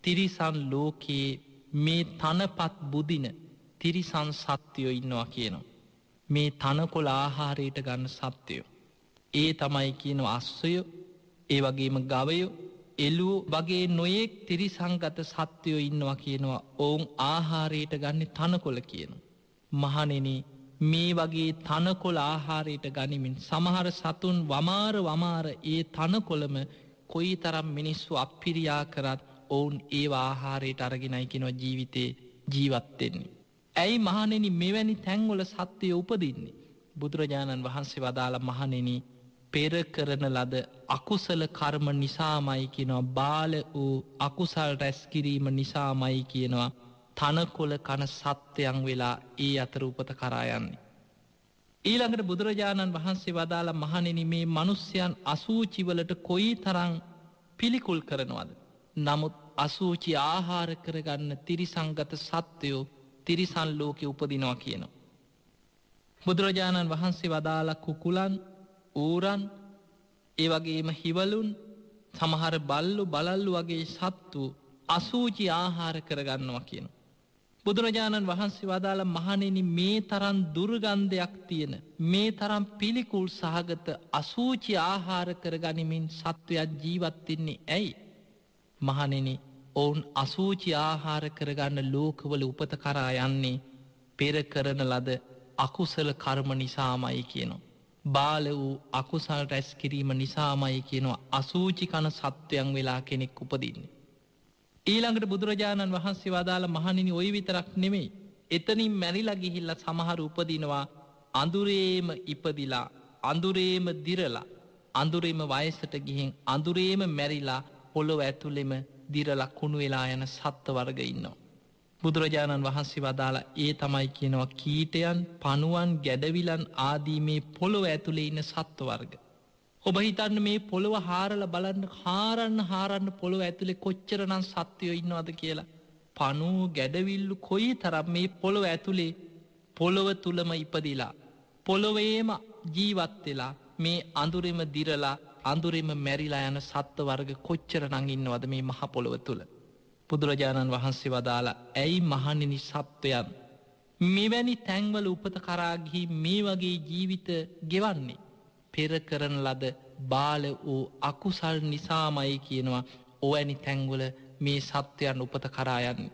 තිරිසන් ලෝකයේ මේ තනපත් බුදින තිරිසන් සත්‍යයෝ ඉන්නවා කියනවා. මේ තනකොල ආහාරයට ගන්න සත්‍යයෝ. ඒ තමයි කියන අස්සය ඒ වගේම ගවයෝ එලූ වගේ නොයෙක් තිරිසංගත සත්‍යයෝ ඉන්නවා කියනවා ඔවුන් ආහාරයට ගන්න තනකොළ කියන. මහනෙන මේ වගේ තනකොළ ආහාරයට ගනිමින් සමහර සතුන් වමාර වමාර ඒ තනකොළම කොයි තරම් මිනිස්සු අපිරියා කරත් ඔවුන් ඒ ආහාරයට අරගෙනයි කෙනවා ජීවිතේ ජීවත්වෙන්නේ. ඇයි මහනෙන මෙවැනි තැංගොල සත්‍යය උපදින්නේ. බුදුරජාණන් වහන්සේ වදාළ මහනෙනී පෙර කරන ලද අකුසල කර්ම නිසාමයි කියනවා බාල වූ අකුසල් රැස්කිරීම නිසාමයි කියනවා තනකොල කන සත්‍යයන් වෙලා ඒ අතර උපත කරායන්නේ. ඊළඟට බුදුරජාණන් වහන්සේ වදාළ මහනෙන මේ මනුස්්‍යයන් අසූචිවලට කොයි තරං පිළිකුල් කරනවද. නමුත් අසූචි ආහාර කරගන්න තිරිසංගත සත්‍යයෝ තිරිසන් ලෝකෙ උපදිනවා කියනවා. බුදුරජාණන් වහන්සේ වදාලක් කුකුලන් ඌරන් ඒවගේම හිවලුන් සමහර බල්ලු බලල්ලු වගේ සත්තු අසූචි ආහාර කරගන්නවා කියන. බුදුරජාණන් වහන්සේ වදාළ මහනෙන මේ තරන් දුර්ගන්ධයක් තියෙන මේ තරම් පිළිකුල් සහගත අසූචි ආහාර කරගනිමින් සත්වයක් ජීවත්වෙන්නේ ඇයි. මහනෙන ඔවුන් අසූචි ආහාර කරගන්න ලෝකවල උපත කරා යන්නේ පෙර කරන ලද අකුසල කර්ම නිසාමයි කියනවා. බාල වූ අකුසල් රැස් කිරීම නිසාමයි කියනවා අසූචි කන සත්වයන් වෙලා කෙනෙක් උපදින්නේ. ඊළඟට බුදුරජාණන් වහන්සේ වදාළ මහණෙනි ওই විතරක් නෙමෙයි. එතනින් මැරිලා ගිහිල්ලා සමහර උපදිනවා අඳුරේම ඉපදිලා අඳුරේම දිරලා අඳුරේම වයසට ගිහින් අඳුරේම මැරිලා පොළොව ඇතුළෙම දිරලා කුණු වෙලා යන සත්ත්ව වර්ග ඉන්නවා. බුදුරජාණන් වහන්සේ වදාලා ඒ තමයි කියනවා කීටයන් පනුවන් ගැඩවිලන් ආදී මේ පොළොව ඇතුළේ ඉන්න සත්වවර්ග. ඔබ හිතන්න මේ පොළොව හාරල බලන්න හාරන්න හාරන්න පොළොව ඇතුළේ කොච්චරනම් සත්‍යයෝ ඉන්නවද කියලා. පනූ ගැඩවිල්ලු කොයි තරම් මේ පොළොව ඇතුළේ පොළොව තුළම ඉපදිලා. පොළොවේම ජීවත් වෙලා මේ අඳුරෙම දිරලා අඳුරෙම මැරිලා යන සත්ව වර්ග කොච්චර නඟින්නවද මේ මහපොළොව තුළ. බුදුරජාණන් වහන්සේ වදාලා ඇයි මහනිනි සත්වයන්. මෙවැනි තැන්වල උපත කරාගිහි මේ වගේ ජීවිත ගෙවන්නේ. පෙර කරන ලද බාල වූ අකුසල් නිසාමයි කියනවා ඕවැනි තැංගුල මේ සත්‍යයන් උපත කරායන්න.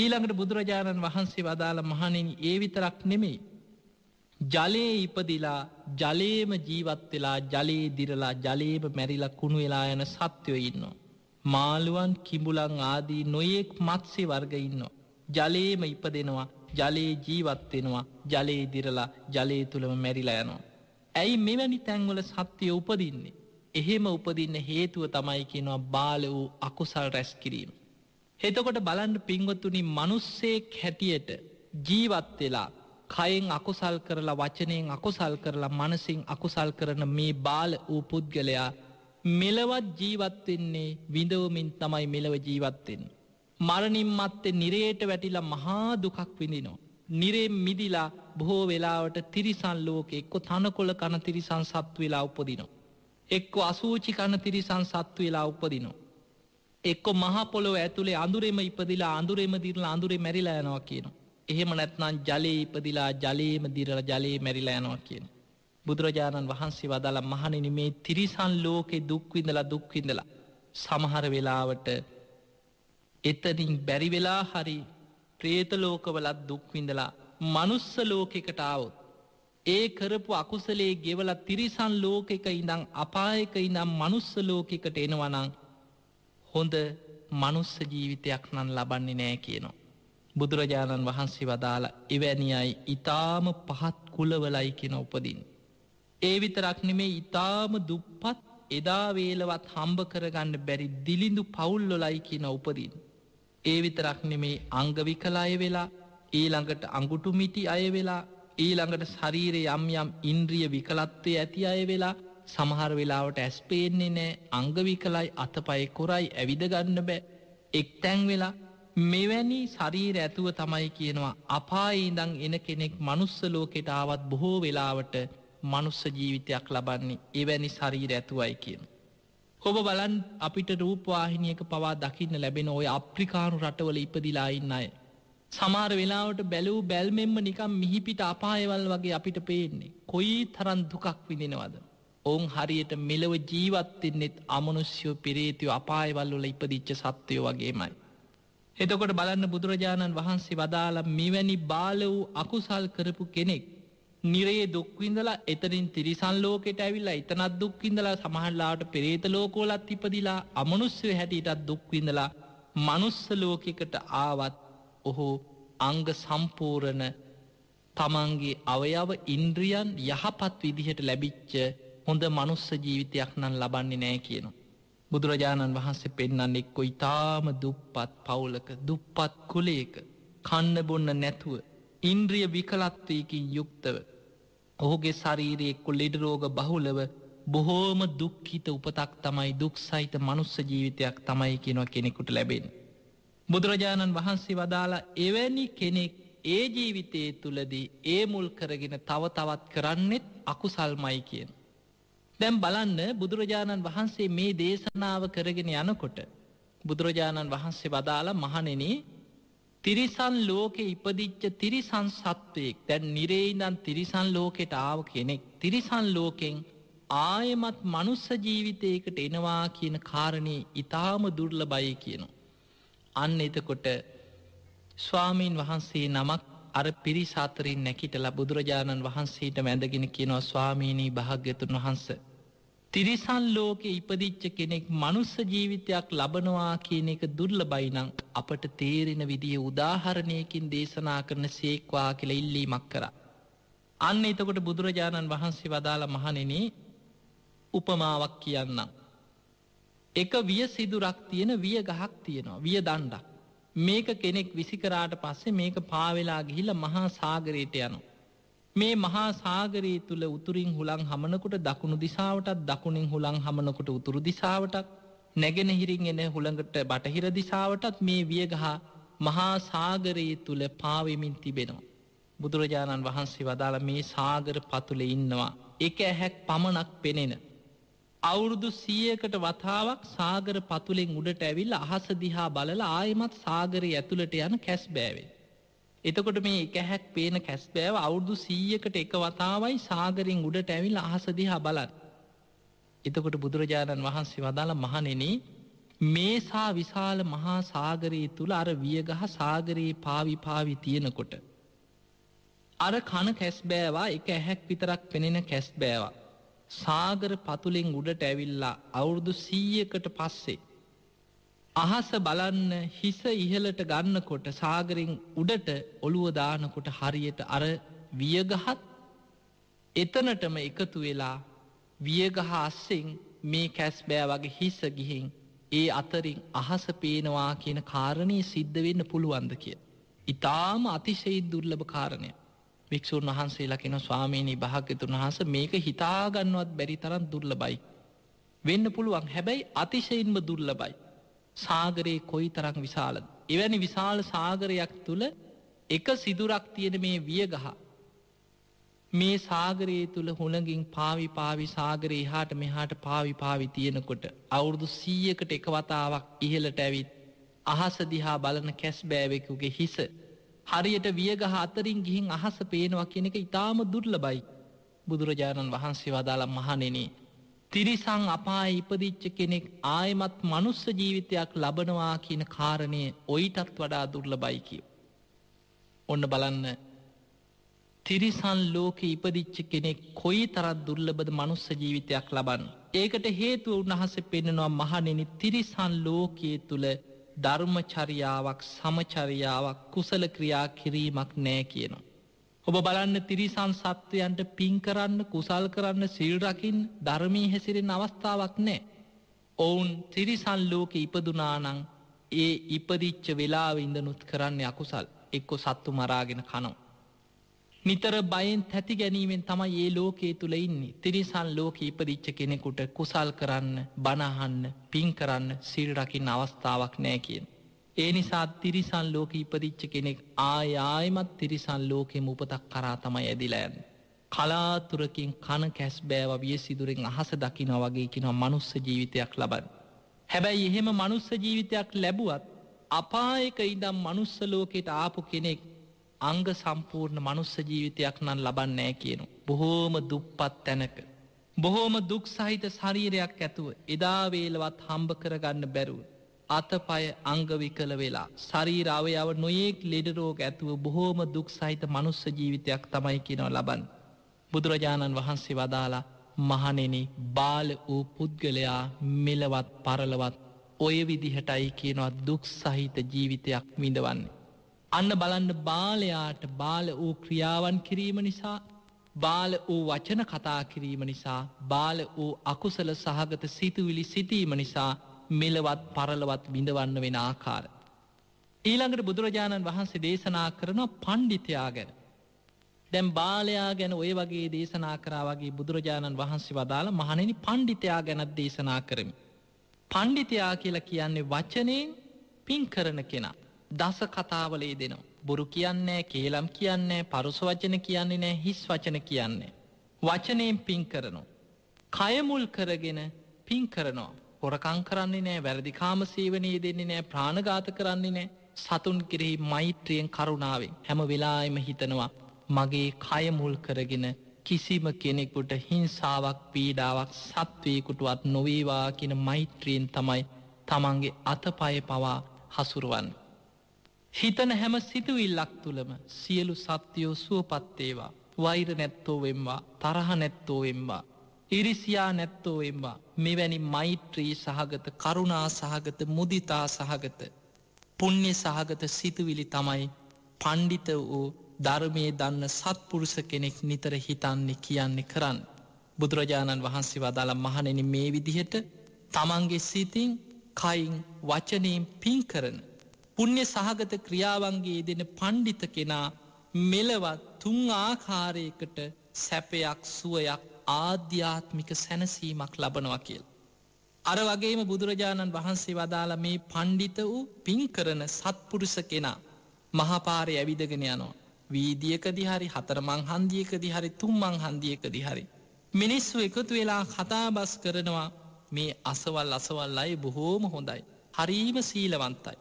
ඊළඟට බුදුරජාණන් වහන්සේ වදාළ මහනින් ඒ විතරක් නෙමෙයි. ජලයේ ඉපදිලා ජලේම ජීවත් වෙලා ජලයේ දිරලා ජලේම මැරිලා කුණු වෙලා යන සත්‍යයෝ ඉන්නවා. මාළුවන් කිඹුලන් ආදී නොයෙක් මත්සේ වර්ග ඉන්නවා. ජලයේම ඉපදෙනවා ජලයේ ජීවත්වෙනවා ජලයේ දිරලා ජලය තුළම මැරිලා යනවා. ඇයි මෙවැනි තැන්වල සත්‍යය උපදින්නේ. එහෙම උපදින්න හේතුව තමයි කියනවා බාල වූ අකුසල් රැස් කිරීම. එතකොට බලන්ඩ පින්ගොතුනි මනුස්සේක් හැටියට ජීවත් වෙලා කයෙන් අකුසල් කරලා වචනයෙන් අකුසල් කරලා මනසිං අකුසල් කරන මේ බාල වූ පුද්ගලයා මෙලවත් ජීවත්වෙන්නේ විඳවමින් තමයි මෙලව ජීවත්වෙන්. මරණින් මත්තේ නිරයට වැටිලා මහා දුකක් විඳිනෝ. නිරේ මිදිලා බොහෝ වෙලාවට තිරිසන් ලෝක එක්කො තනකොළ කන තිරිසන් සත්තු වෙලා උපදිනෝ. එක්කො අසූචි කන තිරිසන් සත්තු වෙලා උපදිනෝ. එක්කො මහපොලොව ඇතුළේ අඳුරෙම ඉපදිලා අඳුරෙම දිරල අඳුරේ මැරිලෑනවා කියනවා. එහෙම නැත්නම් ජලයේ ඉපදිලා ජලයේම දිරල ජලයේ මැරිලෑනවා කියන. බුදුරජාණන් වහන්සේ වදාළ මහණෙනි මේ තිරිසන් ලෝකෙ දුක්විඳලා දුක්විඳලා සමහර වෙලාවට එතනින් බැරිවෙලා හරි ප්‍රේතලෝකවලත් දුක්විඳලා මනුස්ස ලෝකෙකට ආවොත් ඒ කරපු අකුසලේ ගෙවල තිරිසන් ලෝකෙක ඉඳං අපායක ඉඳම් මනුස්ස ලෝකෙකට එනවනං හොඳ මනුස්ස ජීවිතයක් නන් ලබන්නේ නෑ කියනවා. බුදුරජාණන් වහන්සේ වදාළ එවැනියි ඉතාම පහත් කුලවලයි කෙන උපදින්. ඒ විතරක් නෙමේ ඉතාම දුප්පත් එදාවේලවත් හම්බ කරගන්න බැරි දිලිඳු පවුල්ලොලයි කියන උපදින්. ඒ විතරක් නෙමේ අංගවිකලාය වෙලා ඊළඟට අඟුටු මිටි අය වෙලා ඊළඟට ශරීරය යම් යම් ඉන්ද්‍රිය විකලත්වය ඇති අය වෙලා සමහර වෙලාවට ඇස්පේන්නේ නෑ අංගවිකලයි අතපය කොරයි ඇවිදගන්න බෑ එක් තැන් වෙලා මෙවැනි ශරීර ඇතුව තමයි කියනවා අපායිඉදං එන කෙනෙක් මනුස්සලෝකෙටාවත් බොහෝ වෙලාවට මනුස්ස ජීවිතයක් ලබන්නේ එවැනි ශරීර ඇතුවයි කියන. ඔබ බලන් අපිට රූපවාහිනියක පවා දකින්න ලැබෙන ඔය අප්‍රිකානු රටවල ඉපදිලා ඉන්න අය. සමාර වෙලාවට බැලූ බැල්මෙන්ම නිකම් මිහිපිට අපායවල් වගේ අපිට පේන්නේ. කොයි තරන් දුකක් විඳෙනවද. ඔවුන් හරියට මෙලොව ජීවත්වෙන්නෙත් අමනුස්්‍යයෝ පිරේතිව අපායවල්ලොල ඉපදිච්ච සත්‍යයෝ වගේමයි. එතකොට බලන්න බුදුරජාණන් වහන්සේ වදාළ මෙවැනි බාල වූ අකුසල් කරපු කෙනෙක් නිරේ දුක්විඳලා එතනින් තිරිසන් ලෝකෙට ඇවිල්ලා එතනත් දුක්විඳලා සමහරලාට පෙරේත ලෝකෝලත් ඉපදිලා අමනුස්්‍යය හැටියටත් දුක්විඳලා මනුස්ස ලෝකෙකට ආවත් ඔහු අංග සම්පූරණ තමන්ගේ අවයව ඉන්ද්‍රියන් යහපත් විදිහට ලැබිච්ච හොඳ මනුස්ස ජීවිතයක් නම් ලබන්නේ නෑ කියනු. බුදුරජාණන් වහන්සේ පෙන්න්න එක්කො ඉතාම දුප්පත් පවුලක දුප්පත් කුලේක කන්න බොන්න නැතුව ඉන්ද්‍රිය විකලත්වයකින් යුක්තව ඔහුගේ ශරීරයේ කොලෙඩ රෝග බහුලව බොහෝම දුක්ඛිත උපතක් තමයි දුක් සහිත මනුස්ස ජීවිතයක් තමයි කියනවා කෙනෙකුට ලැබෙන. බුදුරජාණන් වහන්සේ වදාලා එවැනි කෙනෙක් ඒ ජීවිතයේ තුළදී ඒ මුල් කරගෙන තව තවත් කරන්නෙත් අකුසල්මයි කියන. දැම් බලන්න බුදුරජාණන් වහන්සේ මේ දේශනාව කරගෙන යනකොට බුදුරජාණන් වහන්සේ වදාලා මහනෙනේ තිරිසන් ලෝකෙ ඉපදිච්ච තිරිසන් සත්වයෙක් දැන් නිරේයිදන් තිරිසන් ලෝකෙට ආව කෙනෙක් තිරිසන් ලෝකෙන් ආයමත් මනුස්ස ජීවිතයකට එනවා කියන කාරණය ඉතාම දුර්ල බයි කියනු. අන්න එතකොට ස්වාමීන් වහන්සේ නමක් අර පිරිසාතරින් නැකිටලා බුදුරජාණන් වහන්සේට මැඳගෙන කියනවා ස්වාමීණී භාග්‍යතුන් වහන්සේ තිරිසන් ලෝකෙ ඉපදිච්ච කෙනෙක් මනුස්ස ජීවිතයක් ලබනවා කියන එක දුර්ලබයි නං අපට තේරෙන විදිහ උදාහරණයකින් දේශනා කරන සේක්වා කියල ඉල්ලීමක් කර. අන්න එතකොට බුදුරජාණන් වහන්සේ වදාළ මහනෙන උපමාවක් කියන්න. එක විය සිදුරක් තියෙන විය ගහක් තියෙනවා විය දණ්ඩක්. මේක කෙනෙක් විසිකරාට පස්සේ මේක පාවෙලා ගිහිල මහා සාගරයට යනවා. මේ මහා සාගරයේ තුල උතුරින් හුලං හමනකොට දකුණු දිශාවටත් දකුණින් හුලං හමනකොට උතුරු දිශාවටත් නැගෙනහිරින් එන හුළඟට බටහිර දිශාවටත් මේ වියගහ මහා සාගරයේ තුල පාවෙමින් තිබෙනවා. බුදුරජාණන් වහන්සේ වදාළ මේ සාගර පතුලෙ ඉන්නවා. එක ඇහැක් පමණක් පෙනෙන. අවුරුදු සියකට වතාවක් සාගර පතුලෙන් උඩට ඇවිල්ල අහස දිහා බලලා ආයමත් සාගරය ඇතුළට යන කැස් බෑවේ. එතකොට මේ එකහැක් පේන කැස්බෑව අවුරුදු සීයකට එක වතාවයි සාගරින් උඩට ඇවිල් අහසදිහා බලත්. එතකොට බුදුරජාණන් වහන්සේ වදාළ මහනෙන මේසා විශාල මහා සාගරයේ තුළ අර වියගහ සාගරයේ පාවිපාවි තියෙනකොට. අර කණ කැස්බෑවා එක ඇහැක් විතරක් පෙනෙන කැස්බෑවා. සාගර පතුලෙන් උඩට ඇවිල්ලා අවුරුදු සීයකට පස්සේ අහස බලන්න හිස ඉහලට ගන්නකොට සාගරෙන් උඩට ඔළුව දානකොට හරියට අර වියගහත් එතනටම එකතු වෙලා වියගහ අස්සෙන් මේ කැස්බෑ වගේ හිස ගිහින් ඒ අතරින් අහස පේනවා කියන කාරණය සිද්ධ වෙන්න පුළුවන්ද කිය. ඉතාම අතිශයි දුර්ලභ කාරණය වික්ෂූන් වහන්සේලා කෙන ස්වාමීණී භාග්‍යතුන් වහස මේක හිතාගන්නවත් බැරි තරම් දුර්ලබයි. වෙන්න පුළුවන් හැබැයි අතිශයින්ම දුර්ලබයි. සාගරයේ කොයි තරක් විශාලද. එවැනි විශාල සාගරයක් තුළ එක සිදුරක් තියෙන මේ වියගහ. මේ සාගරයේ තුළ හොළඟින් පාවිපාවි සාගරය හාට මෙහාට පාවිපාවි තියෙනකොට අවුරුදු සීයකට එක වතාවක් ඉහලට ඇවිත් අහස දිහා බලන කැස් බෑවෙකුගේ හිස. හරියට වියගහ අතරින් ගිහින් අහස පේනවා කියන එක ඉතාම දුර්ල බයි. බුදුරජාණන් වහන්සේ වදාළම් මහනෙනේ තිරිසං අපායේ ඉපදිච්ච කෙනෙක් ආයමත් මනුස්ස ජීවිතයක් ලබනවා කියන කාරණය ඔයිටත් වඩා දුර්ලභයි කිය. ඔන්න බලන්න තිරිසන් ලෝක ඉපදිච්ච කෙනෙක් කොයි තරත් දුර්ලබද මනුස්ස ජීවිතයක් ලබන්න. ඒකට හේතුව උන්හස පෙන්නවා මහනෙන තිරිසන් ලෝකයේ තුළ ධර්මචරියාවක් සමචරියාවක් කුසල ක්‍රියා කිරීමක් නෑ කියනවා. ඔබ බලන්න තිරිසන් සත්වයන්ට පින් කරන්න කුසල් කරන්න සිල්රකින් ධර්මී හැසිරෙන් අවස්ථාවක් නෑ. ඔවුන් තිරිසන් ලෝක ඉපදුනානං ඒ ඉපදිච්ච වෙලාව ඉඳනුත් කරන්න අකුසල් එක්කො සත්තු මරාගෙන කනෝ. නිතර බයෙන් තැති ගැනීමෙන් තමයි ඒ ලෝකයේ තුළ ඉන්නේ තිරිසන් ලෝක ඉපදිච්ච කෙනෙකුට කුසල් කරන්න බණහන්න පින් කරන්න සිල්රකින් අවස්ථාවක් නෑ කියෙන්. ඒ නිසා තිරිසන් ලෝක ඉපදිච්ච කෙනෙක් ආයායමත් තිරිසන් ලෝකෙම උපතක් කරා තමයි ඇදිලෑන්. කලාතුරකින් කන කැස් බෑව විය සිදුරෙන් අහස දකින වගේ කියෙන මනුස්ස ජීවිතයක් ලබන්. හැබැයි එහෙම මනුස්ස ජීවිතයක් ලැබුවත් අපායක ඉදම් මනුස්ස ලෝකෙට ආපු කෙනෙක් අංග සම්පූර්ණ මනුස්ස ජීවිතයක් නම් ලබන්නෑ කියනු. බොහෝම දුප්පත් තැනක. බොහෝම දුක් සහිත ශරීරයක් ඇතුව එදාවේලවත් හම්බ කරගන්න බැරුව. අතපය අංගවිකල වෙලා ශරීරාවයාව නොයෙක් ලෙඩරෝග ඇතුව බොහෝම දුක් සහිත මනුස්ස ජීවිතයක් තමයි කියනව ලබන්. බුදුරජාණන් වහන්සේ වදාලා මහනෙන බාල වූ පුද්ගලයා මෙලවත් පරලවත් ඔය විදිහටයි කියනවා දුක් සහිත ජීවිතයක් විඳවන්නේ. අන්න බලන්න බාලයාට බාල වූ ක්‍රියාවන් කිරීම නිසා බාල වූ වචන කතා කිරීම නිසා බාල වූ අකුසල සහගත සිතුවිලි සිතීම නිසා මෙලවත් පරලවත් බිඳවන්න වෙන ආකාර. ඊළඟට බුදුරජාණන් වහන්සේ දේශනා කරන පණ්ඩිතයා ගැන. දැම් බාලයා ගැන ඔය වගේ දේශනා කරා වගේ බුදුරජාණන් වහන්සේ වදාළ මහනෙනි පණ්ඩිතයා ගැනත් දේශනා කරමි. පණ්ඩිතයා කියලා කියන්නේ වචනයෙන් පින් කරන කෙනා. දස කතාවලේ දෙනවා. බොරු කියන්නේ කේලම් කියන්නේ පරුස වචන කියන්නේ නෑ හිස් වචන කියන්නේ. වචනයෙන් පින් කරනවා. කයමුල් කරගෙන පින් කරනවා. හොරකං කරන්නේ නෑ වැරදිකාම සේවනයේ දෙන්නේ නෑ ප්‍රාණඝාත කරන්නේ නෑ සතුන් කෙරෙහි මෛත්‍රියෙන් කරුණාවෙන් හැම වෙලායම හිතනවා මගේ කයමුල් කරගෙන කිසිම කෙනෙකුට හිංසාවක් පීඩාවක් සත්වයකුටුවත් නොවේවා කියන මෛත්‍රියෙන් තමයි තමන්ගේ අතපය පවා හසුරුවන්. හිතන හැම සිතුවිල්ලක් තුළම සියලු සත්‍යයෝ සුවපත්තේවා වෛර නැත්තෝ වෙම්වා තරහ නැත්තෝ වෙම්වා ඉරිසියා නැත්තෝ එම්වා මෙවැනි මෛත්‍රී සහගත කරුණා සහගත මුදිතා සහගත පුුණ්‍ය සහගත සිතුවිලි තමයි පණ්ඩිත වූ ධර්මය දන්න සත්පුරුස කෙනෙක් නිතර හිතන්නේ කියන්නේ කරන්න. බුදුරජාණන් වහන්සේ වදාළ මහනෙන මේ විදිහට තමන්ගේ සිතින් කයින් වචනයෙන් පින් කරන. පුුණ්‍ය සහගත ක්‍රියාවන්ගේ දෙන පණ්ඩිත කෙනා මෙලවත් තුන් ආකාරයකට සැපයක් සුවයක් ආධ්‍යාත්මික සැනසීමක් ලබනවා කියල්. අර වගේම බුදුරජාණන් වහන්සේ වදාළ මේ පණ්ඩිත වූ පින් කරන සත්පුරුස කෙනා මහපාරය ඇවිදගෙන යනවා. වීදියක දිහරි හතරමං හන්දියක දිහරි තුම්මං හන්දියක දිහරි. මිනිස්සු එකතු වෙලා කතාබස් කරනවා මේ අසවල් අසවල් අය බොහෝම හොඳයි. හරීම සීලවන්තයි.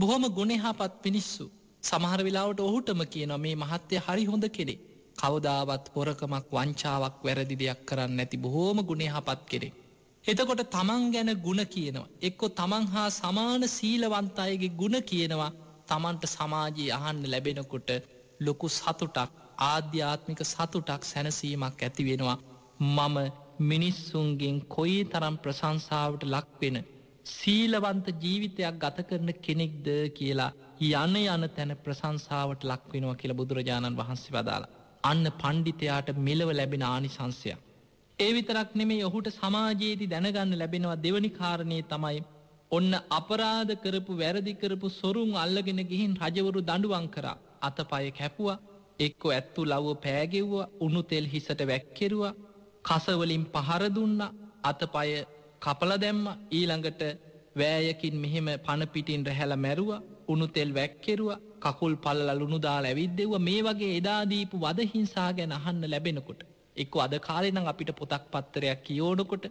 බොහොම ගුණෙහාපත් පිනිස්සු සමහර වෙලාවට ඔහුටම කියනවා මේ මහත්‍ය හරි හොඳ කෙරේ කවදාවත් පොරකමක් වංචාවක් වැරදි දෙයක් කරන්න නැති බොහෝම ගුණේ හපත් කෙරෙක්. එතකොට තමන් ගැන ගුණ කියනවා. එක්කො තමන් හා සමාන සීලවන්ත අයගේ ගුණ කියනවා තමන්ට සමාජයේ අහන්න ලැබෙනකොට ලොකු සතුටක් ආධ්‍යාත්මික සතුටක් සැනසීමක් ඇතිවෙනවා. මම මිනිස්සුන්ගෙන් කොයි තරම් ප්‍රශංසාාවට ලක්වෙන. සීලවන්ත ජීවිතයක් ගත කරන කෙනෙක්ද කියලා යන යන තැන ප්‍රසංසාාවට ලක්වෙනවා කියල බුදුරජාණන් වහන්සේ වදාලා. අන්න පණ්ඩිතයාට මෙලව ලැබෙන ආනිසංසයක්. ඒ විතරක් නෙමේ ඔහුට සමාජයේදී දැනගන්න ලැබෙනවා දෙවනි කාරණයේ තමයි ඔන්න අපරාධ කරපු වැරදි කරපු සොරුන් අල්ලගෙන ගිහින් රජවරු දඩුවන් කරා අතපය කැපුවා එක්කො ඇත්තු ලව්ව පෑගෙව්වා උනුතෙල් හිසට වැක්කෙරුවා කසවලින් පහරදුන්න අතපය කපල දැම්ම ඊළඟට වෑයකින් මෙහෙම පණපිටින් රැහැල මැරුවා උනුතෙල් වැක්කෙරුවා කකුල් පල්ල ලුණු දාලා ඇවිද්දෙව්ව මේ වගේ එදා දීපු වදහිංසා ගැන අහන්න ලැබෙනකොට එක්ක අද කාලේ නම් අපිට පොතක් පත්තරයක් කියෝනකොට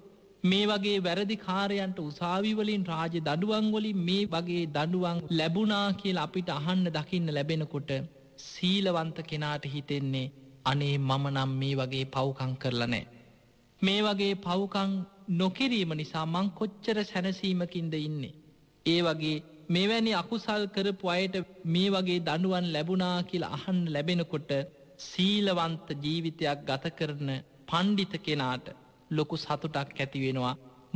මේ වගේ වැරදි කාරයන්ට උසාවිවලින් රාජ දඩුවන්ගොලින් මේ වගේ දඩුවන් ලැබුණා කියල අපිට අහන්න දකින්න ලැබෙනකොට සීලවන්ත කෙනාට හිතෙන්නේ අනේ මම නම් මේ වගේ පවකං කරලනෑ. මේ වගේ පවකං නොකිරීම නිසා මං කොච්චර සැනසීමකින්ද ඉන්නේ. ඒ වගේ මෙවැනි අකුසල් කරපු අයට මේ වගේ දඩුවන් ලැබුණා කියලා අහන්න ලැබෙනකොට සීලවන්ත ජීවිතයක් ගත කරන පණ්ඩිත කෙනාට ලොකු සතුටක් ඇතිවෙනවා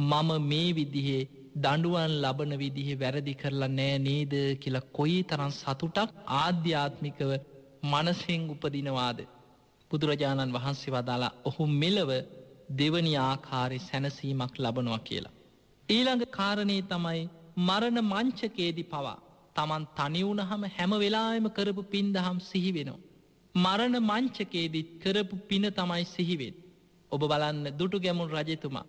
මම මේ විදිහේ දඩුවන් ලබන විදිහ වැරදි කරලා නෑ නේද කියලා කොයි තරන් සතුටක් ආධ්‍යාත්මිකව මනසිං උපදිනවාද. බුදුරජාණන් වහන්සේ වදාලා ඔහු මෙලව දෙවනි ආකාරය සැනසීමක් ලබනවා කියලා. ඊළඟ කාරණයේ තමයි මරණ මංචකේදි පවා තමන් තනිවුණහම හැම වෙලාම කරපු පින්දහම් සිහිවෙනවා. මරණ මංචකේදිත් කරපු පින තමයි සිහිවෙත්. ඔබ බලන්න දුටු ගැමුන් රජතුමා.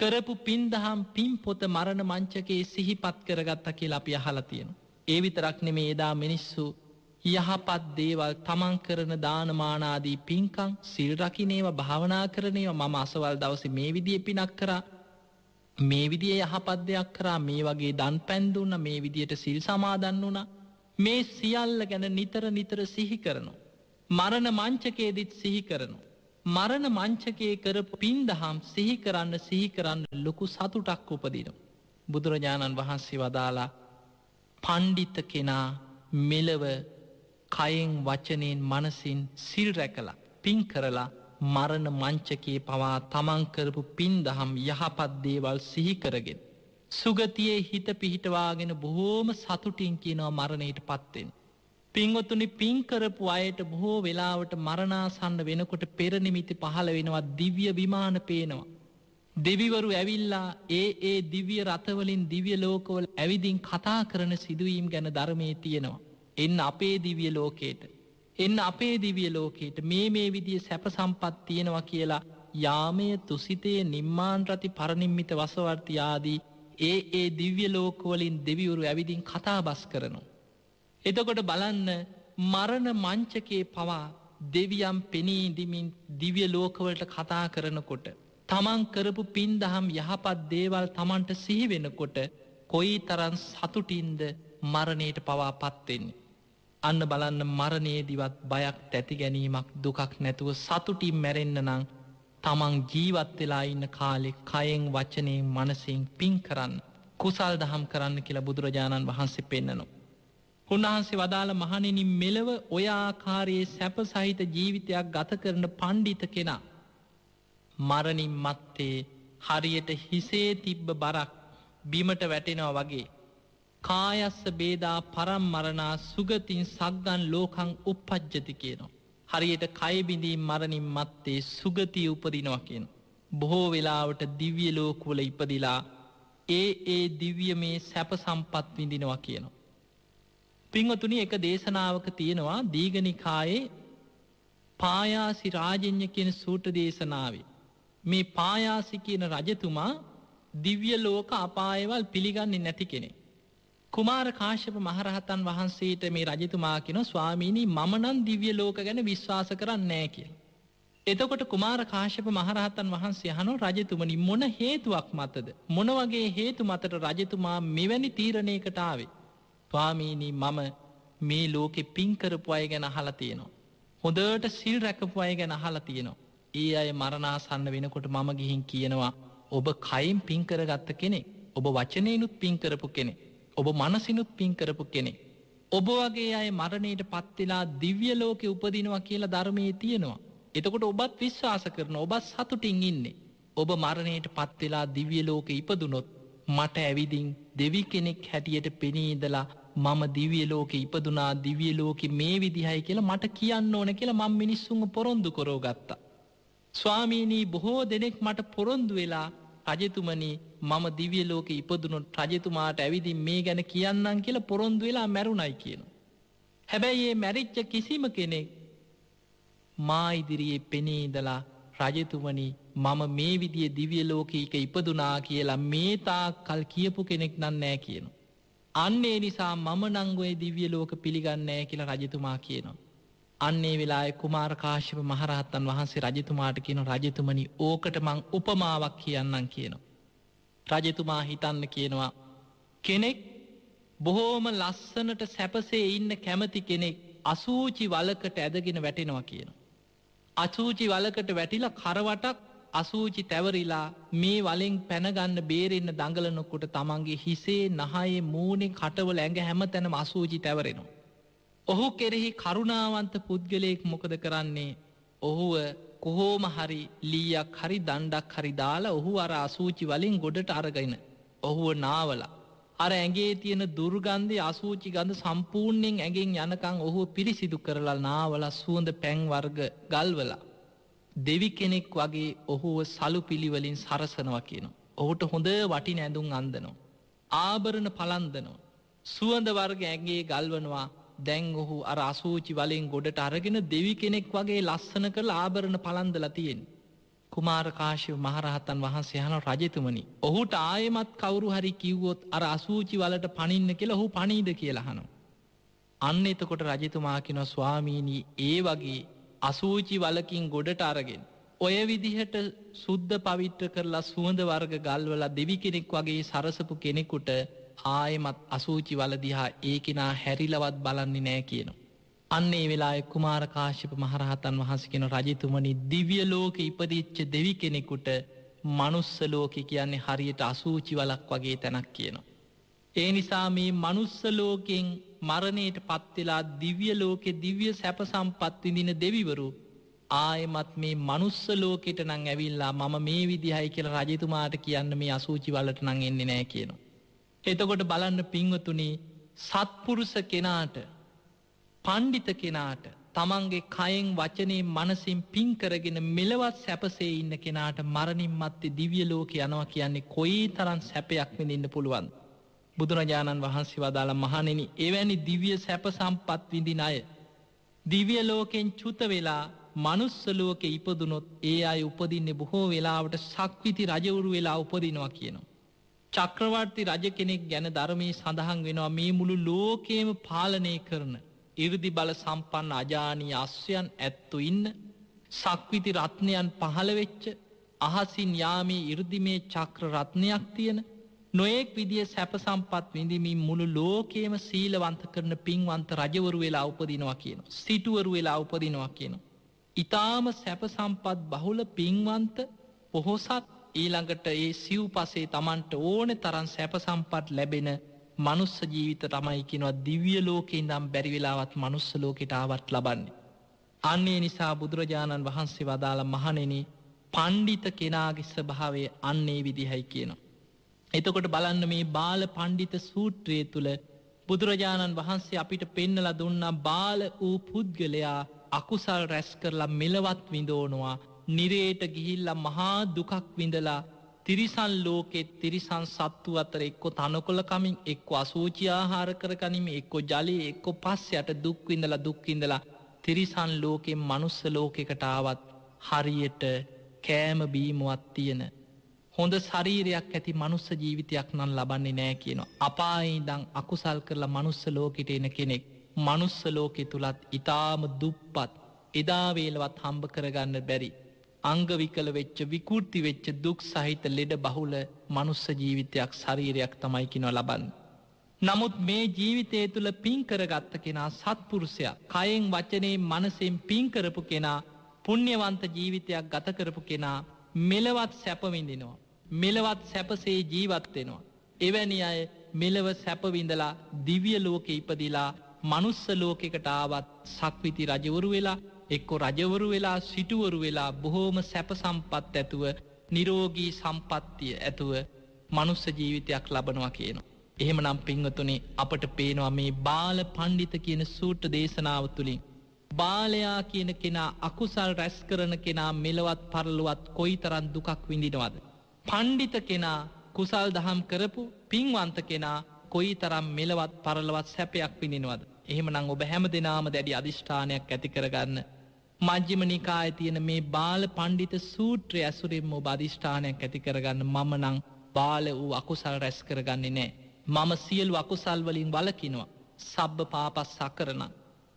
කරපු පින්දහම් පින් පොත මරණ මංචකයේ සිහිපත් කරගත්ත කියලා අපි අහලතියෙන. ඒ විතරක් නෙමේ එදා මිනිස්සු යහපත් දේවල් තමන් කරන දානමානාදී පින්කං සිල්රකිනේව භාවනා කරනයව මම අසවල් දවස මේ විදිිය පිනක් කරා මේ විදිය යහපත් දෙයක් කරා මේ වගේ දන් පැන්දුන්න මේ විදියට සිල් සමාදන් වුණ මේ සියල්ල ගැන නිතර නිතර සිහි කරනු. මරණ මංචකේදිත් සිහි කරනු. මරණ මංචකයේ කරපු පින් දහම් සිහි කරන්න සිහි කරන්න ලොකු සතුටක් උපදින. බුදුරජාණන් වහන්සේ වදාලා පණ්ඩිත කෙනා මෙලව කයෙන් වචනයෙන් මනසින් සිල් රැකලා පින් කරලා මරණ මංචකේ පවා තමන් කරපු පින්දහම් යහපත් දේවල් සිහි කරගෙන. සුගතියේ හිත පිහිටවාගෙන බොහෝම සතුටින් කියනවා මරණයට පත්තෙන්. පින්වතුනි පින්කරපු අයට බොහෝ වෙලාවට මරණාසන්න වෙනකොට පෙරනිමිති පහළ වෙනවා දිව්‍ය විමාන පේනවා. දෙවිවරු ඇවිල්ලා ඒ ඒ දිව්‍ය රථවලින් දිව්‍ය ලෝකවල ඇවිදින් කතා කරන සිදුවීම් ගැන ධර්මයේ තියෙනවා. එන්න අපේ දිවිය ලෝකයට එන්න අපේ දිවිය ලෝකයට මේ මේ විදිිය සැප සම්පත් තියෙනවා කියලා යාමය තුසිතයේ නිම්මාන් රති පරණින්මිත වසවර්තියාදී ඒ ඒ දිව්‍ය ලෝකවලින් දෙවිවුරු ඇවිදින් කතාබස් කරනු. එතකොට බලන්න මරණ මංචකේ පවා දෙවියම් පෙනීඉදිමින් දිව්‍ය ලෝකවලට කතා කරනකොට. තමන් කරපු පින්දහම් යහපත් දේවල් තමන්ට සිහිවෙනකොට කොයි තරන් සතුටින්ද මරණයට පවා පත්වෙන්නේ. අන්න බලන්න මරණයේදිවත් බයක් තැති ගැනීමක් දුකක් නැතුව සතුටින් මැරෙන්න නම් තමන් ජීවත් වෙලා ඉන්න කාලෙ කයෙන් වචනයෙන් මනසින් පින් කරන්න කුසල් දහම් කරන්න කියලා බුදුරජාණන් වහන්සේ පෙන්නනවා. උන්වහන්සේ වදාළ මහණෙනි මෙලව ඔය ආකාරයේ සැප සහිත ජීවිතයක් ගත කරන පණ්ඩිත කෙනා මරණින් මත්තේ හරියට හිසේ තිබ්බ බරක් බිමට වැටෙනවා වගේ කායස්ස බේදා පරම්මරණා සුගතින් සක්ගන් ලෝකං උපපජ්ජති කියනවා. හරියට කයිබිඳී මරණින් මත්තේ සුගතිය උපදිනවා කියන. බොහෝ වෙලාවට දිව්‍ය ලෝකුවල ඉපදිලා ඒ ඒ දිව්‍ය මේ සැප සම්පත් විඳිනවා කියනවා. පිංවතුනි එක දේශනාවක තියෙනවා දීගනිකායේ පායාසි රාජෙන්්‍ය කියන සූට දේශනාවේ. මේ පායාසි කියන රජතුමා දිව්‍ය ලෝක අපායවල් පිළිගන්නේ නැති කෙනෙක්. කුමාර කාශ්‍යප මහරහතන් වහන්සේට මේ රජතුමා කියන ස්වාමීනි මම නම් දිව්‍ය ලෝක ගැන විශ්වාස කරන්නේ නැහැ කියලා. එතකොට කුමාර කාශ්‍යප මහරහතන් වහන්සේ හනෝ රජතුමනි මොන හේතුවක් මතද. මොන වගේ හේතු මතට රජතුමා මෙවැනි තීරණයකට ආවේ. ස්වාමීනී මම මේ ලෝකෙ පින්කරපු අය ගැන අහලා තියෙනවා. හොඳට සිල් රැකපු අය ගැන අහලා තියෙනවා. ඒ අය මරණාසන්න වෙනකොට මම ගිහින් කියනවා ඔබ කයිම් පින්කරගත්ත කෙනෙ ඔබ වචනයනුත් පින්කරපු කෙනෙ ඔබ මනසිනුත් පින් කරපු කෙනෙක්. ඔබ වගේ අය මරණයට පත්වෙලා දිව්‍ය ලෝකෙ උපදිනවා කියලා ධර්මයේ තියෙනවා. එතකොට ඔබත් විශ්වාස කරන ඔබත් සතුටින් ඉන්නේ. ඔබ මරණයට පත්වෙලා දිවිය ලෝක ඉපදුනොත් මට ඇවිදින් දෙවි කෙනෙක් හැටියට පෙනීදලා මම දිවිය ලෝක ඉපදුනා දිවිය ලෝකෙ මේ විදිහයි කියලා මට කියන්න ඕන කියලා මං මිනිස්සුන් පොරොන්දු කරෝගත්තා. ස්වාමීනී බොහෝ දෙනෙක් මට පොරොන්දු වෙලා රජතුමනී මම දිවිය ලෝක ඉපදුනොත් රජතුමාට ඇවිදි මේ ගැන කියන්නම් කියලා පොරොන්දු වෙලා මැරුණයි කියනවා. හැබැයි ඒ මැරිච්ච කිසිම කෙනෙක් මා ඉදිරියේ පෙනීදලා රජතුමනි මම මේ විදිිය දිවිය ලෝකීක ඉපදුනා කියලා මේ තාක් කල් කියපු කෙනෙක් නන්නෑ කියනවා. අන්නේ නිසා මම නංගොය දිවිය ලෝක පිළිගන්නෑ කියලා රජතුමා කියනවා. අන්නේ වෙලා කුමාර කාශිප මහරහත්තන් වහන්සේ රජතුමාට කියන රජතුමනි ඕකට මං උපමාවක් කියන්නන් කියනවා. රජතුමා හිතන්න කියනවා කෙනෙක් බොහෝම ලස්සනට සැපසේ ඉන්න කැමති කෙනෙක් අසූචි වලකට ඇදගෙන වැටෙනවා කියන. අසූචි වලකට වැටිල කරවටක් අසූචි තැවරිලා මේ වලින් පැනගන්න බේරෙන්න්න දඟලනොකොට තමන්ගේ හිසේ නහයේ මූනෙන් කටවල ඇඟ හැම තැනම අසූචි තැවරෙනවා. ඔහු කෙරෙහි කරුණාවන්ත පුද්ගලයෙක් මොකද කරන්නේ ඔහුව කොහෝම හරි ලීයක් හරි දණ්ඩක් හරි දාලා ඔහු අර අසූචි වලින් ගොඩට අරගෙන ඔහුව නාවලා අර ඇගේ තියෙන දුර්ගන්ධය අසූචි ගඳ සම්පූර්ණයෙන් ඇගෙන් යනකං ඔහු පිරිසිදු කරලා නාවල සුවඳ පැන්වර්ග ගල්වලා දෙවි කෙනෙක් වගේ ඔහුව සලු පිළිවලින් සරසනවා කියනවා ඔහුට හොඳ වටි නැඳුම් අන්දනවා ආභරණ පලන්දනවා සුවඳ වර්ග ඇගේ ගල්වනවා දැන් ඔහු අර අසූචි වලෙන් ගොඩට අරගෙන දෙවි කෙනෙක් වගේ ලස්සන කළ ආභරණ පලන්දල තියෙන්. කුමාරකාශව මහරහතන් වහන්සේ යන රජතුමනි. ඔහුට ආයමත් කවුරු හරි කිව්වොත් අර අසූචි වලට පනින්න කියලා ඔහු පනීද කියලහනු. අන්න එතකොට රජතුමාකින ස්වාමීණී ඒ වගේ අසූචි වලකින් ගොඩට අරගෙන. ඔය විදිහට සුද්ධ පවිට්ට කරලා සුවඳ වර්ග ගල්වලා දෙවි කෙනෙක් වගේ සරසපු කෙනෙකුට ආයෙමත් අසූචි වලදිහා ඒ කෙනා හැරිලවත් බලන්නේ නෑ කියනවා. අන්න ඒ වෙලා කුමාර කාශ්‍යප මහරහතන් වහන්ස කෙන රජතුමනි දිවිය ලෝක ඉපදිච්ච දෙවි කෙනෙකුට මනුස්ස ලෝකෙ කියන්නේ හරියට අසූචි වලක් වගේ තැනක් කියනවා. ඒ නිසා මේ මනුස්ස ලෝකෙන් මරණයට පත්වෙලා දිව්‍ය ලෝකෙ දිව්‍ය සැප සම්පත්තිදින දෙවිවරු ආයමත් මේ මනුස්ස ලෝකෙට නං ඇවිල්ලා මම මේ විදිහයි කියල රජතුමාට කියන්න මේ අසූචි වලට නං එන්නේ නෑ කියනවා. එතකොට බලන්න පිංවතුනේ සත්පුරුස කෙනාට පණ්ඩිත කෙනාට තමන්ගේ කයෙන් වචනේ මනසින් පින්කරගෙන මෙලවත් සැපසේ ඉන්න කෙනාට මරණින් මත්තේ දිවියලෝක යනවා කියන්නේ කොයි තරන් සැපයක් විඳන්න පුළුවන්. බුදුරජාණන් වහන්සේ වදාළ මහනෙන එවැනි දිවිය සැප සම්පත් විඳින අය. දිවියලෝකෙන් චුත වෙලා මනුස්සලෝක ඉපදුනොත් ඒ අය උපදින්නේ බොහෝ වෙලාවට සක්විති රජවුරු වෙලා උපදිනවා කියනවා. චක්‍රවර්ති රජ කෙනෙක් ගැන ධර්මයේ සඳහන් වෙනවා මේ මුළු ලෝකයේම පාලනය කරන ඉරදි බල සම්පන්න අජානී අස්වයන් ඇත්තු ඉන්න සක්විති රත්නයන් පහළවෙච්ච අහසින් යාමී ඉරදිමේ චක්‍ර රත්නයක් තියෙන නොයෙක් විදිිය සැපසම්පත් විඳමින් මුළු ලෝකයේම සීලවන්ත කරන පින්වන්ත රජවරු වෙලා උපදිනවා කියන. සිටුවරු වෙලා උපදිනවා කියන. ඉතාම සැපසම්පත් බහුල පින්වන්ත පොහොසත් ඊළඟට ඒ සිව්පසේ Tamanට ඕනේ තරම් සැප සම්පත් ලැබෙන මනුස්ස ජීවිත තමයි කියනවා දිව්‍ය ලෝකේ ඉඳන් බැරි වෙලාවත් මනුස්ස ලෝකෙට ආවත් ලබන්නේ. අන්නේ නිසා බුදුරජාණන් වහන්සේ වදාළ මහණෙනි පණ්ඩිත කෙනාගේ ස්වභාවය අන්නේ විදිහයි කියනවා. එතකොට බලන්න මේ බාල පණ්ඩිත සූත්‍රය තුළ බුදුරජාණන් වහන්සේ අපිට පෙන්නල දුන්නා බාල වූ පුද්ගලයා අකුසල් රැස් කරලා මෙලවත් විඳෝනවා නිරේට ගිහිල්ල මහා දුකක් විඳලා තිරිසන් ලෝකෙත් තිරිසන් සත්තු අතර එක්කො තනකොළකමින් එක්කො අසූචියාහාර කරගනිම එක්කො ජලය එක්කො පස් යට දුක්විඳලා දුක්කිඳලා තිරිසන් ලෝකෙන් මනුස්ස ලෝකෙකටාවත් හරියට කෑමබීමුවත් තියෙන. හොඳ ශරීරයක් ඇති මනුස්ස ජීවිතයක් නම් ලබන්නේ නෑ කියනවා. අපායිදං අකුසල් කරලා මනුස්ස ලෝකෙට එන කෙනෙක් මනුස්ස ලෝකෙ තුළත් ඉතාම දුප්පත් එදාවේලවත් හම්බ කරගන්න බැරි. අංගවිකල වෙච්ච විකෘති වෙච්ච දුක් සහිත ලෙඩ බහුල මනුස්ස ජීවිතයක් ශරීරයක් තමයිකිනො ලබන්. නමුත් මේ ජීවිතය තුළ පින්කරගත්ත කෙනා සත්පුරුෂයා කයෙන් වචනේ මනසෙන් පින්කරපු කෙනා පුුණ්්‍යවන්ත ජීවිතයක් ගතකරපු කෙනා මෙලවත් සැපවිඳිනවා. මෙලවත් සැපසේ ජීවත්වෙනවා. එවැනි අය මෙලව සැපවිඳලා දිවිය ලෝකෙ ඉපදිලා මනුස්ස ලෝකෙකට ආවත් සක්විති රජවරු වෙලා එක්කො රජවරු වෙලා සිටුවරු වෙලා බොහෝම සැප සම්පත් ඇතුව නිරෝගී සම්පත්තිය ඇතුව මනුස්ස ජීවිතයක් ලබනවා කියනවා. එහෙම නම් පිංවතුනේ අපට පේනවා මේ බාල පණ්ඩිත කියන සූට්‍ර දේශනාව තුළින්. බාලයා කියන කෙනා අකුසල් රැස් කරන කෙනා මෙලවත් පරලුවත් කොයි තරන් දුකක් විඳිනවද. පණ්ඩිත කෙනා කුසල් දහම් කරපු පින්වන්ත කෙනා කොයි තරම් මෙලවත් පරලවත් සැපයක් පිණිනවද. එහෙම නං ඔබ හැම දෙනාම දැඩි අධිෂ්ඨානයක් ඇති කරගන්න මජ්්‍යම නිකාය තියෙන මේ බාල පණ්ඩිත සූත්‍රය ඇසුරෙන්ම බධිෂ්ඨානයක් ඇති කරගන්න මම නං බාල වූ අකුසල් රැස් කරගන්නේ නෑ. මම සියල් අකුසල්වලින් වලකිනවා. සබ්භ පාපස් සකරන.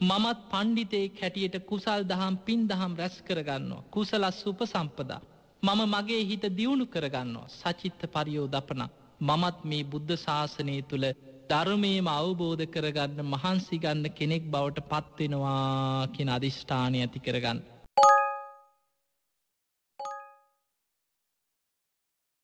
මමත් පණ්ඩිතේ හැටියට කුසල් දහම් පින් දහම් රැස් කරගන්නවා. කුසලස් උප සම්පදා. මම මගේ හිත දියුණු කරගන්නවා සචිත්ත පරියෝ දපන මමත් මේ බුද්ධ ශාසනය තුළ ධර්මයම අවබෝධ කරගන්න මහන්සිගන්න කෙනෙක් බවට පත්වෙනවා කියෙන අධිෂ්ඨානය ඇති කරගන්න.